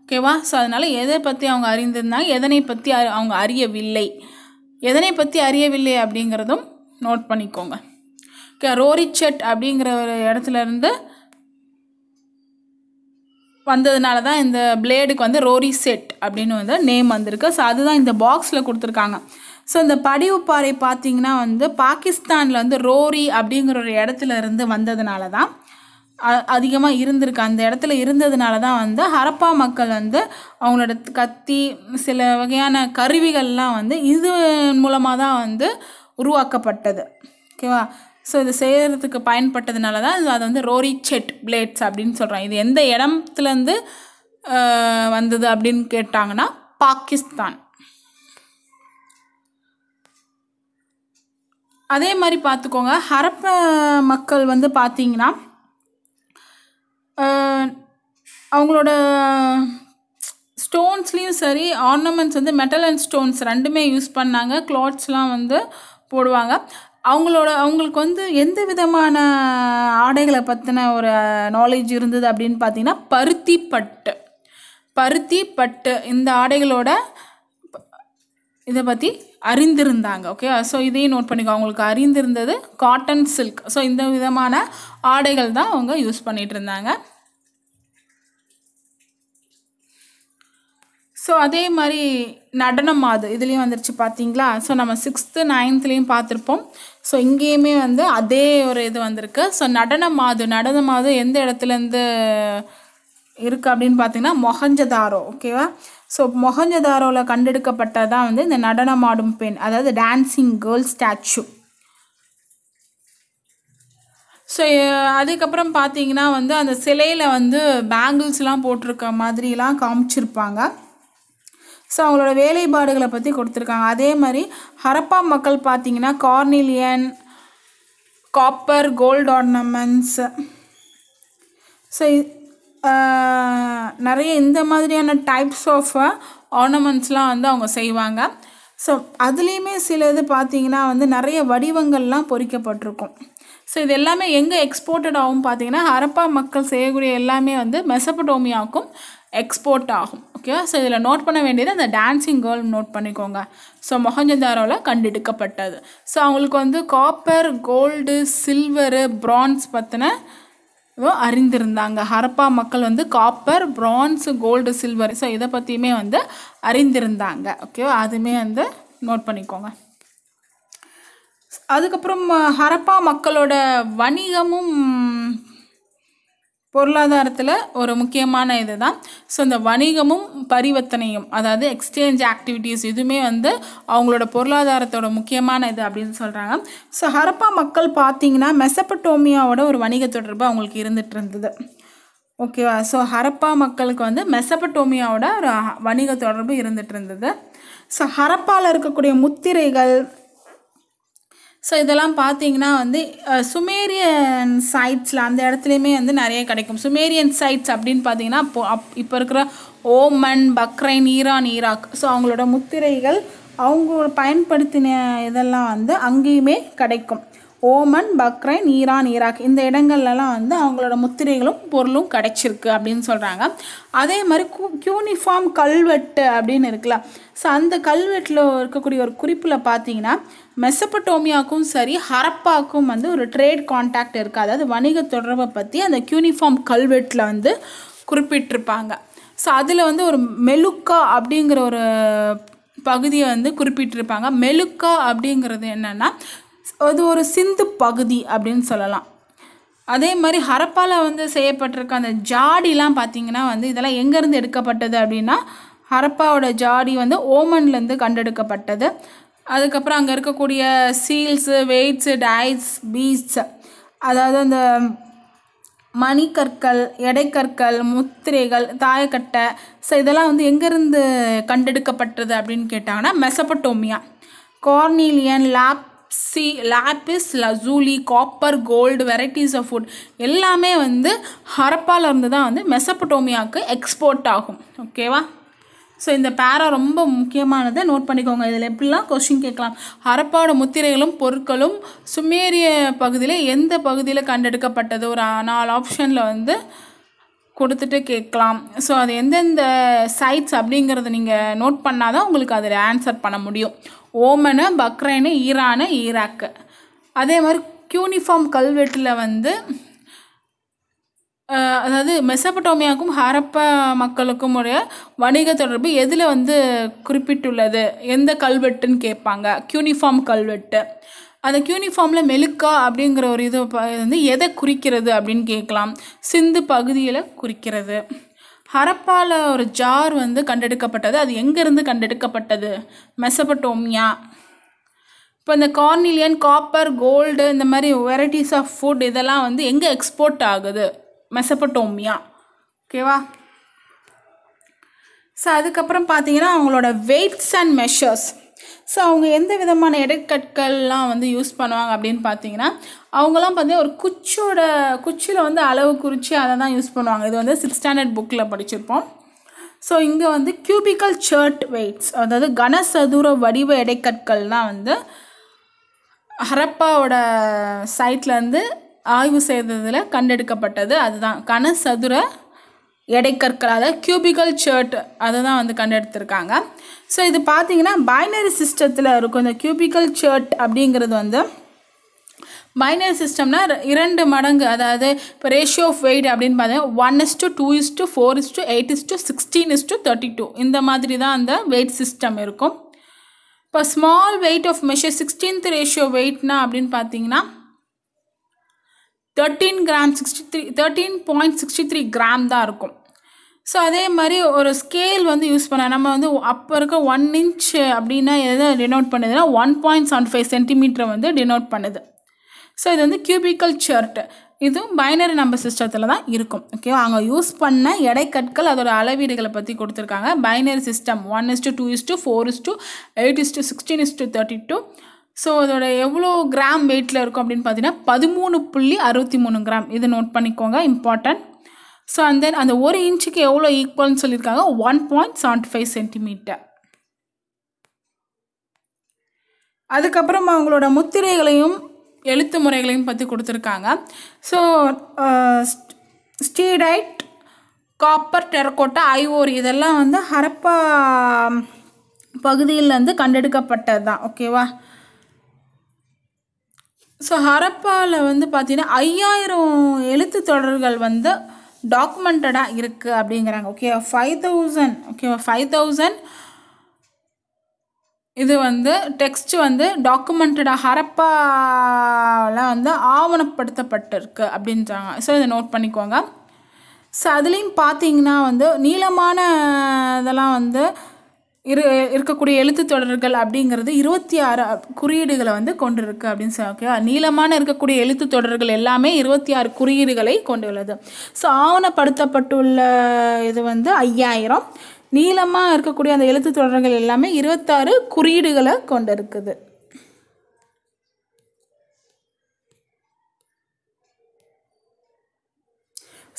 ஓகேவா ஸோ அதனால் எதை பற்றி அவங்க அறிந்திருந்தாங்க எதனை பற்றி அவங்க அறியவில்லை எதனை பற்றி அறியவில்லை அப்படிங்கிறதும் நோட் பண்ணிக்கோங்க ஓகே ரோரிச்செட் அப்படிங்கிற ஒரு இடத்துல இருந்து வந்ததுனால தான் இந்த பிளேடுக்கு வந்து ரோரி செட் அப்படின்னு வந்து நேம் வந்திருக்கு ஸோ அதுதான் இந்த பாக்ஸில் கொடுத்துருக்காங்க ஸோ இந்த படிவு பாறை பார்த்திங்கன்னா வந்து பாகிஸ்தானில் வந்து ரோரி அப்படிங்கிற ஒரு இடத்துல இருந்து வந்ததுனால தான் அதிகமாக இருந்திருக்கு அந்த இடத்துல இருந்ததுனால தான் வந்து ஹரப்பா மக்கள் வந்து அவங்களோட கத்தி சில வகையான கருவிகள்லாம் வந்து இது மூலமாக தான் வந்து உருவாக்கப்பட்டது ஓகேவா ஸோ இது செய்கிறதுக்கு பயன்பட்டதுனால தான் அது வந்து ரோரி செட் பிளேட்ஸ் அப்படின்னு சொல்கிறோம் இது எந்த இடத்துலேருந்து வந்தது அப்படின்னு கேட்டாங்கன்னா பாகிஸ்தான் அதே மாதிரி பார்த்துக்கோங்க ஹரப்ப மக்கள் வந்து பார்த்தீங்கன்னா அவங்களோட ஸ்டோன்ஸ்லேயும் சரி ஆர்னமெண்ட்ஸ் வந்து மெட்டல் அண்ட் ஸ்டோன்ஸ் ரெண்டுமே யூஸ் பண்ணாங்க கிளாத்ஸ்லாம் வந்து போடுவாங்க அவங்களோட அவங்களுக்கு வந்து எந்த விதமான ஆடைகளை பற்றின ஒரு நாலேஜ் இருந்தது அப்படின்னு பார்த்தீங்கன்னா பருத்தி பட்டு பருத்தி பட்டு இந்த ஆடைகளோட இதை பற்றி அறிந்திருந்தாங்க ஓகே ஸோ இதையும் நோட் பண்ணிக்கோ அவங்களுக்கு அறிந்திருந்தது காட்டன் சில்க் ஸோ இந்த விதமான ஆடைகள் தான் அவங்க யூஸ் பண்ணிகிட்டு இருந்தாங்க ஸோ அதே மாதிரி நடனம் அது இதுலேயும் வந்துருச்சு பார்த்தீங்களா ஸோ நம்ம சிக்ஸ்த்து நைன்த்துலேயும் பார்த்துருப்போம் ஸோ இங்கேயுமே வந்து அதே ஒரு இது வந்திருக்கு ஸோ நடனம் அது நடனம் அது எந்த இடத்துலேருந்து இருக்குது அப்படின்னு பார்த்தீங்கன்னா மொஹஞ்சதாரோ ஓகேவா ஸோ மொஹஞ்சதாரோவில் கண்டெடுக்கப்பட்டதான் வந்து இந்த நடனமாடும் பெண் அதாவது டான்ஸிங் கேர்ள் ஸ்டாச்சு ஸோ அதுக்கப்புறம் பார்த்தீங்கன்னா வந்து அந்த சிலையில் வந்து பேங்கிள்ஸ்லாம் போட்டிருக்க மாதிரிலாம் காமிச்சிருப்பாங்க ஸோ அவங்களோட வேலைப்பாடுகளை பற்றி கொடுத்துருக்காங்க அதே மாதிரி ஹரப்பா மக்கள் பார்த்தீங்கன்னா carnelian copper gold ornaments so நிறைய இந்த மாதிரியான டைப்ஸ் ஆஃப் ஆர்னமெண்ட்ஸ்லாம் வந்து அவங்க செய்வாங்க ஸோ அதுலேயுமே சில இது பார்த்திங்கன்னா வந்து நிறைய வடிவங்கள்லாம் பொறிக்கப்பட்டிருக்கும் ஸோ இது எல்லாமே எங்கே எக்ஸ்போர்ட்டட் ஆகும் பார்த்தீங்கன்னா ஹரப்பா மக்கள் செய்யக்கூடிய எல்லாமே வந்து மெசபடோமியாவுக்கும் எக்ஸ்போர்ட் ஆகும் ஓகேவா ஸோ இதில் நோட் பண்ண வேண்டியது அந்த டான்ஸிங் கேர்ள் நோட் பண்ணிக்கோங்க ஸோ மொஹஞ்சந்தாரோவில் கண்டெடுக்கப்பட்டது ஸோ அவங்களுக்கு வந்து காப்பர் கோல்டு சில்வரு ப்ரான்ஸ் பற்றின அறிந்திருந்தாங்க ஹரப்பா மக்கள் வந்து copper bronze gold silver so இதை பற்றியுமே வந்து அறிந்திருந்தாங்க ஓகேவா அதுவுமே வந்து நோட் பண்ணிக்கோங்க அதுக்கப்புறம் ஹரப்பா மக்களோட வணிகமும் பொருளாதாரத்தில் ஒரு முக்கியமான இது தான் ஸோ இந்த வணிகமும் பரிவர்த்தனையும் அதாவது எக்ஸ்சேஞ்ச் ஆக்டிவிட்டீஸ் இதுவுமே வந்து அவங்களோட பொருளாதாரத்தோட முக்கியமான இது அப்படின்னு சொல்கிறாங்க ஸோ ஹரப்பா மக்கள் பார்த்தீங்கன்னா மெசப்பட்டோமியாவோட ஒரு வணிக தொடர்பு அவங்களுக்கு இருந்துகிட்டு இருந்தது ஓகேவா ஸோ ஹரப்பா மக்களுக்கு வந்து மெசப்பட்டோமியாவோட ஒரு வணிக தொடர்பு இருந்துகிட்டு இருந்தது ஸோ ஹரப்பாவில் இருக்கக்கூடிய முத்திரைகள் ஸோ இதெல்லாம் பார்த்தீங்கன்னா வந்து சுமேரியன் சைட்ஸில் அந்த இடத்துலையுமே வந்து நிறைய கிடைக்கும் சுமேரியன் சைட்ஸ் அப்படின்னு பார்த்தீங்கன்னா இப்போ அப் இப்போ இருக்கிற Oman Bahrain Iran Iraq so அவங்களோட முத்திரைகள் அவங்க பயன்படுத்தின இதெல்லாம் வந்து அங்கேயுமே கிடைக்கும் ஓமன் பக்ரைன் ஈரான் ஈராக் இந்த இடங்கள்லலாம் வந்து அவங்களோட முத்திரைகளும் பொருளும் கிடைச்சிருக்கு அப்படின்னு சொல்கிறாங்க அதே மாதிரி கு யூனிஃபார்ம் கல்வெட்டு அப்படின்னு இருக்குல்ல ஸோ அந்த கல்வெட்டில் இருக்கக்கூடிய ஒரு குறிப்பில் பார்த்தீங்கன்னா மெசப்பட்டோமியாவுக்கும் சரி ஹரப்பாவுக்கும் வந்து ஒரு ட்ரேட் கான்டாக்ட் இருக்குது அதாவது வணிக தொடர்பை பற்றி அந்த யூனிஃபார்ம் கல்வெட்டில் வந்து குறிப்பிட்டிருப்பாங்க ஸோ அதில் வந்து ஒரு மெலுக்கா அப்படிங்கிற ஒரு பகுதியை வந்து குறிப்பிட்டிருப்பாங்க மெலுக்கா அப்படிங்கிறது என்னென்னா அது ஒரு சிந்து பகுதி அப்படின்னு சொல்லலாம் அதே மாதிரி ஹரப்பாவில் வந்து செய்யப்பட்டிருக்க அந்த ஜாடிலாம் பார்த்திங்கன்னா வந்து இதெல்லாம் எங்கேருந்து எடுக்கப்பட்டது அப்படின்னா ஹரப்பாவோட ஜாடி வந்து ஓமன்லேருந்து கண்டெடுக்கப்பட்டது அதுக்கப்புறம் அங்கே இருக்கக்கூடிய சீல்ஸு வெயிட்ஸு டைஸ் பீஸ் அதாவது அந்த மணிக்கற்கள் எடைக்கற்கள் முத்திரைகள் தாயக்கட்டை ஸோ இதெல்லாம் வந்து எங்கேருந்து கண்டெடுக்கப்பட்டது அப்படின்னு கேட்டாங்கன்னா Mesopotamia carnelian lapis lapis lazuli copper gold varieties of food எல்லாமே வந்து ஹரப்பாலேருந்து தான் வந்து மெசபட்டோமியாவுக்கு எக்ஸ்போர்ட் ஆகும் ஓகேவா ஸோ இந்த பேரா ரொம்ப முக்கியமானதை நோட் பண்ணிக்கோங்க இதில் எப்படிலாம் கொஷின் கேட்கலாம் ஹரப்பாட முத்திரைகளும் பொருட்களும் சுமேரிய பகுதியில் எந்த பகுதியில் கண்டெடுக்கப்பட்டது ஒரு நாலு ஆப்ஷனில் வந்து கொடுத்துட்டு கேட்கலாம் ஸோ அது எந்தெந்த சைட்ஸ் அப்படிங்கிறத நீங்கள் நோட் பண்ணால் தான் உங்களுக்கு அதில் ஆன்சர் பண்ண முடியும் ஓமனு பக்ரைனு ஈரானு ஈராக்கு அதே மாதிரி கியூனிஃபார்ம் கல்வெட்டில் வந்து அதாவது மெசபட்டோமியாவுக்கும் ஹரப்பா மக்களுக்கும் உடைய வணிக தொடர்பு எதில் வந்து குறிப்பிட்டுள்ளது எந்த கல்வெட்டுன்னு கேட்பாங்க க்யூனிஃபார்ம் கல்வெட்டு அந்த கியூனிஃபார்மில் மெலுக்கா அப்படிங்கிற ஒரு இது வந்து எதை குறிக்கிறது அப்படின்னு கேட்கலாம் சிந்து பகுதியில் குறிக்கிறது ஹரப்பாவில் ஒரு ஜார் வந்து கண்டெடுக்கப்பட்டது அது எங்கேருந்து கண்டெடுக்கப்பட்டது மெசபட்டோமியா இப்போ இந்த கார்னிலியன் காப்பர் கோல்டு இந்த மாதிரி வெரைட்டிஸ் ஆஃப் ஃபுட் இதெல்லாம் வந்து எங்கே எக்ஸ்போர்ட் ஆகுது மெசப்பட்டோமியா ஓகேவா ஸோ அதுக்கப்புறம் பார்த்தீங்கன்னா அவங்களோட வெயிட்ஸ் அண்ட் மெஷர்ஸ் ஸோ அவங்க எந்த விதமான எடைக்கற்கள்லாம் வந்து யூஸ் பண்ணுவாங்க அப்படின்னு பார்த்தீங்கன்னா அவங்களாம் பார்த்தீங்கன்னா ஒரு குச்சியோட குச்சியில் வந்து அளவு குறித்து அதை தான் யூஸ் பண்ணுவாங்க இது வந்து சிக்ஸ் ஸ்டாண்டர்ட் புக்கில் படிச்சிருப்போம் ஸோ இங்கே வந்து கியூபிக்கல் சர்ட் வெயிட்ஸ் அதாவது கனசதுர வடிவ எடைக்கற்கள்லாம் வந்து ஹரப்பாவோட சைட்லேருந்து ஆய்வு செய்ததில் கண்டெடுக்கப்பட்டது அதுதான் கனசதுர எடைக்கற்கள் அதாவது கியூபிகல் ஷர்ட் அதை தான் வந்து கண்டெடுத்திருக்காங்க ஸோ இது பார்த்திங்கன்னா பைனரி சிஸ்டத்தில் இருக்கும் இந்த கியூபிகல் ஷர்ட் அப்படிங்கிறது வந்து பைனரி சிஸ்டம்னா இரண்டு மடங்கு அதாவது இப்போ ரேஷியோ ஆஃப் வெயிட் அப்படின்னு பார்த்தீங்கன்னா one is to two is to four is to eight is to sixteen is thirty two இந்த மாதிரி தான் அந்த வெயிட் சிஸ்டம் இருக்கும் இப்போ small weight of measure sixteenth ratio வெயிட்னா அப்படின்னு பார்த்தீங்கன்னா thirteen gram sixty three thirteen point sixty three gram தான் இருக்கும் ஸோ அதே மாதிரி ஒரு ஸ்கேல் வந்து யூஸ் பண்ண நம்ம வந்து அப்போ இருக்க ஒன் இன்ச் அப்படின்னா எதை டினோட் பண்ணுதுன்னா ஒன் பாயிண்ட் செவன் ஃபைவ் சென்டிமீட்டரை வந்து டினோட் பண்ணுது ஸோ இது வந்து கியூபிக்கல் ஷர்ட்டு இதுவும் பைனரி நம்பர் சிஸ்டத்தில் தான் இருக்கும் ஓகே அவங்க யூஸ் பண்ண எடை கற்கள் அதோட அளவீடுகளை பற்றி கொடுத்துருக்காங்க binary system one is to two is to four is to eight is to sixteen is to thirty two so அதோட எவ்வளோ கிராம் வெயிட்டில் இருக்கும் அப்படின்னு பார்த்தீங்கன்னா பதிமூணு புள்ளி அறுபத்தி மூணு கிராம் இது நோட் பண்ணிக்கோங்க இம்பார்ட்டன்ட் ஸோ அண்ட் தென் அந்த ஒரு இன்ச்சுக்கு எவ்வளோ ஈக்குவல்னு சொல்லியிருக்காங்க one point seventy five centimetre அதுக்கப்புறம் அவங்களோட முத்திரைகளையும் எழுத்து முறைகளையும் பற்றி கொடுத்துருக்காங்க so steatite copper terracotta ivory இதெல்லாம் வந்து ஹரப்பா பகுதியில் வந்து கண்டெடுக்கப்பட்டது தான் ஓகேவா ஸோ ஹரப்பாவில் வந்து பார்த்தீங்கன்னா ஐயாயிரம் எழுத்து தொடர்கள் வந்து டாக்குமெண்டடாக இருக்குது அப்படிங்கிறாங்க ஓகே ஃபைவ் தௌசண்ட் ஓகேவா ஃபைவ் தௌசண்ட் இது வந்து டெக்ஸ்ட் வந்து டாக்குமெண்டடாக ஹரப்பாவில் வந்து ஆவணப்படுத்தப்பட்டிருக்கு அப்படின்றாங்க ஸோ இதை நோட் பண்ணிக்கோங்க ஸோ அதுலேயும் பார்த்தீங்கன்னா வந்து நீளமான இதெல்லாம் வந்து இரு இருக்கக்கூடிய எழுத்து தொடர்கள் அப்படிங்கிறது இருபத்தி ஆறு குறியீடுகளை வந்து கொண்டிருக்கு அப்படின்னு சொல்லி ஓகே நீளமான இருக்கக்கூடிய எழுத்து தொடர்கள் எல்லாமே இருபத்தி ஆறு குறியீடுகளை கொண்டுள்ளது ஸோ ஆவணப்படுத்தப்பட்டுள்ள இது வந்து ஐயாயிரம் நீளமாக இருக்கக்கூடிய அந்த எழுத்து தொடர்கள் எல்லாமே இருபத்தாறு குறியீடுகளை கொண்டிருக்குது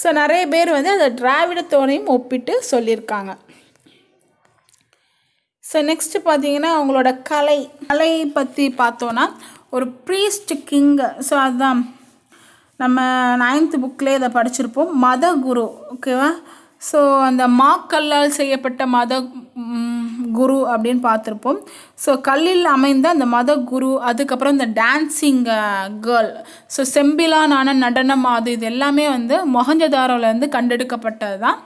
ஸோ நிறைய பேர் வந்து அந்த திராவிடத்தோடையும் ஒப்பிட்டு சொல்லியிருக்காங்க ஸோ நெக்ஸ்ட்டு பார்த்தீங்கன்னா அவங்களோட கலை கலை பற்றி பார்த்தோன்னா ஒரு ப்ரீஸ்ட் கிங்கு ஸோ அதுதான் நம்ம நைன்த்து புக்கில் இதை படிச்சிருப்போம் மத குரு ஓகேவா ஸோ அந்த மாக்கல்லால் செய்யப்பட்ட மத குரு அப்படின்னு பார்த்துருப்போம் ஸோ கல்லில் அமைந்த அந்த மத குரு அதுக்கப்புறம் இந்த டான்ஸிங் கேர்ள் ஸோ செம்பிலானான நடனம் அது இது எல்லாமே வந்து மொஹஞ்சதாரோவில் வந்து கண்டெடுக்கப்பட்டது தான்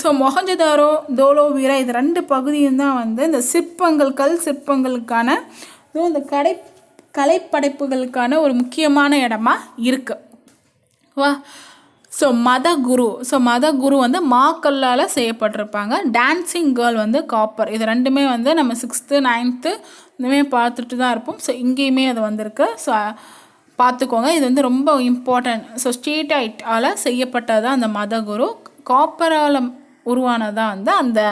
ஸோ மொஹஞ்சதாரோ தோலோவீரா இது ரெண்டு பகுதியும் தான் வந்து இந்த சிற்பங்கள் கல் சிற்பங்களுக்கான இந்த கடை கலைப்படைப்புகளுக்கான ஒரு முக்கியமான இடமா இருக்குது வா ஸோ மத குரு ஸோ மத குரு வந்து மாக்கல்லால் செய்யப்பட்டிருப்பாங்க டான்ஸிங் கேர்ள் வந்து காப்பர் இது ரெண்டுமே வந்து நம்ம சிக்ஸ்த்து நைன்த்து இதுவுமே பார்த்துட்டு தான் இருப்போம் ஸோ இங்கேயுமே அது வந்திருக்கு ஸோ பார்த்துக்கோங்க இது வந்து ரொம்ப இம்பார்ட்டன்ட் ஸோ ஸ்ட்ரீட் ஐட்டால் செய்யப்பட்டது தான் அந்த மத குரு காப்பரால் உருவானதாக வந்து அந்த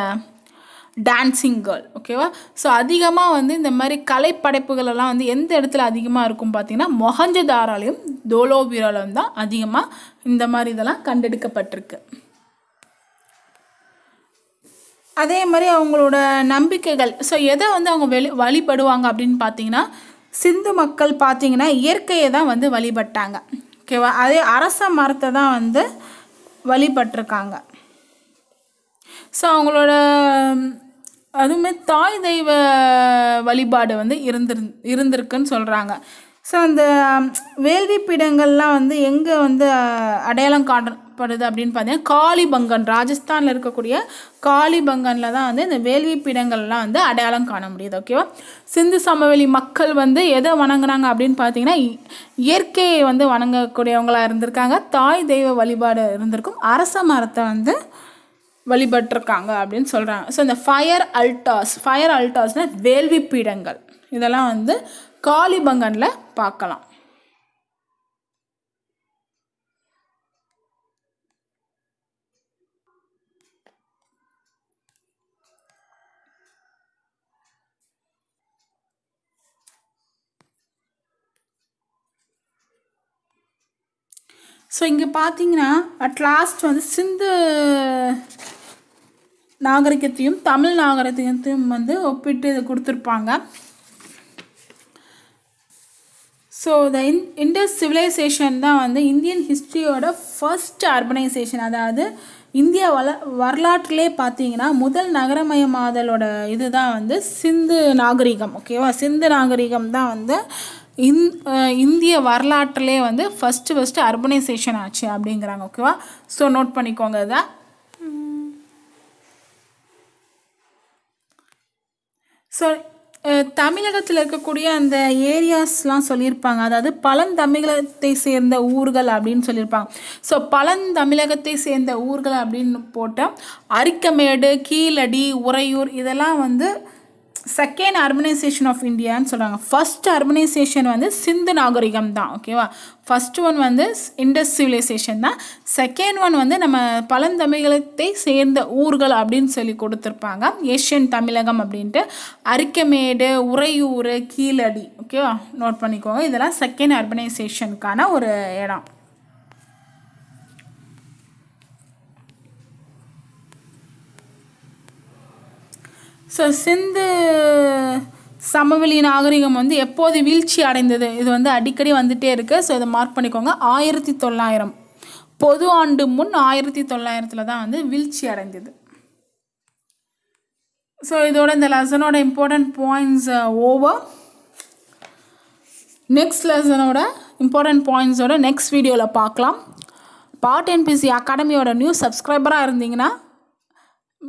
டான்ஸிங் கேர்ள் ஓகேவா ஸோ அதிகமாக வந்து இந்த மாதிரி கலைப்படைப்புகளெல்லாம் வந்து எந்த இடத்துல அதிகமாக இருக்கும் பார்த்தீங்கன்னா தோலோ தோலோபிராலையும் தான் அதிகமாக இந்த மாதிரி இதெல்லாம் கண்டெடுக்கப்பட்டிருக்கு அதே மாதிரி அவங்களோட நம்பிக்கைகள் ஸோ எதை வந்து அவங்க வெளி வழிபடுவாங்க அப்படின்னு பார்த்தீங்கன்னா சிந்து மக்கள் பார்த்திங்கன்னா இயற்கையை தான் வந்து வழிபட்டாங்க ஓகேவா அதே அரச மரத்தை தான் வந்து வழிபட்டிருக்காங்க ஸோ அவங்களோட அதுவுமே தாய் தெய்வ வழிபாடு வந்து இருந்திரு இருந்திருக்குன்னு சொல்கிறாங்க ஸோ அந்த வேள்வி பீடங்கள்லாம் வந்து எங்கே வந்து அடையாளம் காட்டப்படுது அப்படின்னு பார்த்தீங்கன்னா காளிபங்கன் ராஜஸ்தானில் இருக்கக்கூடிய காளிபங்கனில் தான் வந்து இந்த வேள்வி பீடங்கள்லாம் வந்து அடையாளம் காண முடியுது ஓகேவா சிந்து சமவெளி மக்கள் வந்து எதை வணங்குனாங்க அப்படின்னு பார்த்தீங்கன்னா இயற்கையை வந்து வணங்கக்கூடியவங்களாக இருந்திருக்காங்க தாய் தெய்வ வழிபாடு இருந்திருக்கும் அரச மரத்தை வந்து வழிபட்டிருக்காங்க அப்படின்னு சொல்கிறாங்க ஸோ இந்த ஃபயர் அல்டாஸ் ஃபயர் அல்டாஸ்னால் வேள்வி பீடங்கள் இதெல்லாம் வந்து காளிபங்கனில் பார்க்கலாம் ஸோ இங்கே பார்த்தீங்கன்னா அட் லாஸ்ட் வந்து சிந்து நாகரிகத்தையும் தமிழ் நாகரிகத்தையும் வந்து ஒப்பிட்டு கொடுத்துருப்பாங்க so the in Indus civilisation தான் வந்து இந்தியன் ஹிஸ்ட்ரியோட ஃபர்ஸ்ட் அர்பனைசேஷன் அதாவது இந்திய வள வரலாற்றிலே பார்த்தீங்கன்னா முதல் நகரமயமாதலோட இது தான் வந்து சிந்து நாகரிகம் ஓகேவா சிந்து நாகரிகம் தான் வந்து இந் இந்திய வரலாற்றிலே வந்து ஃபஸ்ட்டு ஃபஸ்ட்டு அர்பனைசேஷன் ஆச்சு அப்படிங்கிறாங்க ஓகேவா ஸோ நோட் பண்ணிக்கோங்க தான் ஸோ தமிழகத்தில் இருக்கக்கூடிய அந்த ஏரியாஸ்லாம் சொல்லியிருப்பாங்க அதாவது பழந்தமிழகத்தை சேர்ந்த ஊர்கள் அப்படின்னு சொல்லியிருப்பாங்க ஸோ பழந்தமிழகத்தை சேர்ந்த ஊர்கள் அப்படின்னு போட்டால் அரிக்கமேடு கீழடி உறையூர் இதெல்லாம் வந்து செகண்ட் அர்பனைசேஷன் ஆஃப் இந்தியான்னு சொல்கிறாங்க ஃபஸ்ட் அர்பனைசேஷன் வந்து சிந்து நாகரிகம் தான் ஓகேவா ஃபஸ்ட் ஒன் வந்து இண்டஸ் சிவிலைசேஷன் தான் செகண்ட் ஒன் வந்து நம்ம பழந்தமிழகத்தை சேர்ந்த ஊர்கள் அப்படின்னு சொல்லி கொடுத்துருப்பாங்க ஏஷியன் தமிழகம் அப்படின்ட்டு அரிக்கமேடு உறையூர் கீழடி ஓகேவா நோட் பண்ணிக்கோங்க இதெல்லாம் செகண்ட் அர்பனைசேஷனுக்கான ஒரு இடம் ஸோ சிந்து சமவெளி நாகரிகம் வந்து எப்போது வீழ்ச்சி அடைந்தது இது வந்து அடிக்கடி வந்துகிட்டே இருக்குது ஸோ இதை மார்க் பண்ணிக்கோங்க ஆயிரத்தி தொள்ளாயிரம் பொது ஆண்டு முன் ஆயிரத்தி தொள்ளாயிரத்தில் தான் வந்து வீழ்ச்சி அடைந்தது ஸோ இதோட இந்த லெசனோட இம்பார்ட்டண்ட் பாயிண்ட்ஸ் ஓவர் நெக்ஸ்ட் லெசனோட இம்பார்ட்டண்ட் பாயிண்ட்ஸோட நெக்ஸ்ட் வீடியோவில் பார்க்கலாம் பாட் என்பிசி அகாடமியோட நியூ சப்ஸ்கிரைபராக இருந்தீங்கன்னா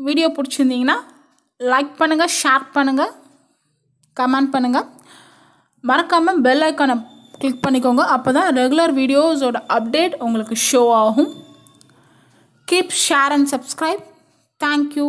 வீடியோ பிடிச்சிருந்தீங்கன்னா லைக் பண்ணுங்கள் ஷேர் பண்ணுங்கள் கமெண்ட் பண்ணுங்கள் மறக்காமல் பெல் ஐக்கானை கிளிக் பண்ணிக்கோங்க அப்போ தான் ரெகுலர் வீடியோஸோட அப்டேட் உங்களுக்கு ஷோ ஆகும் keep share and subscribe thank you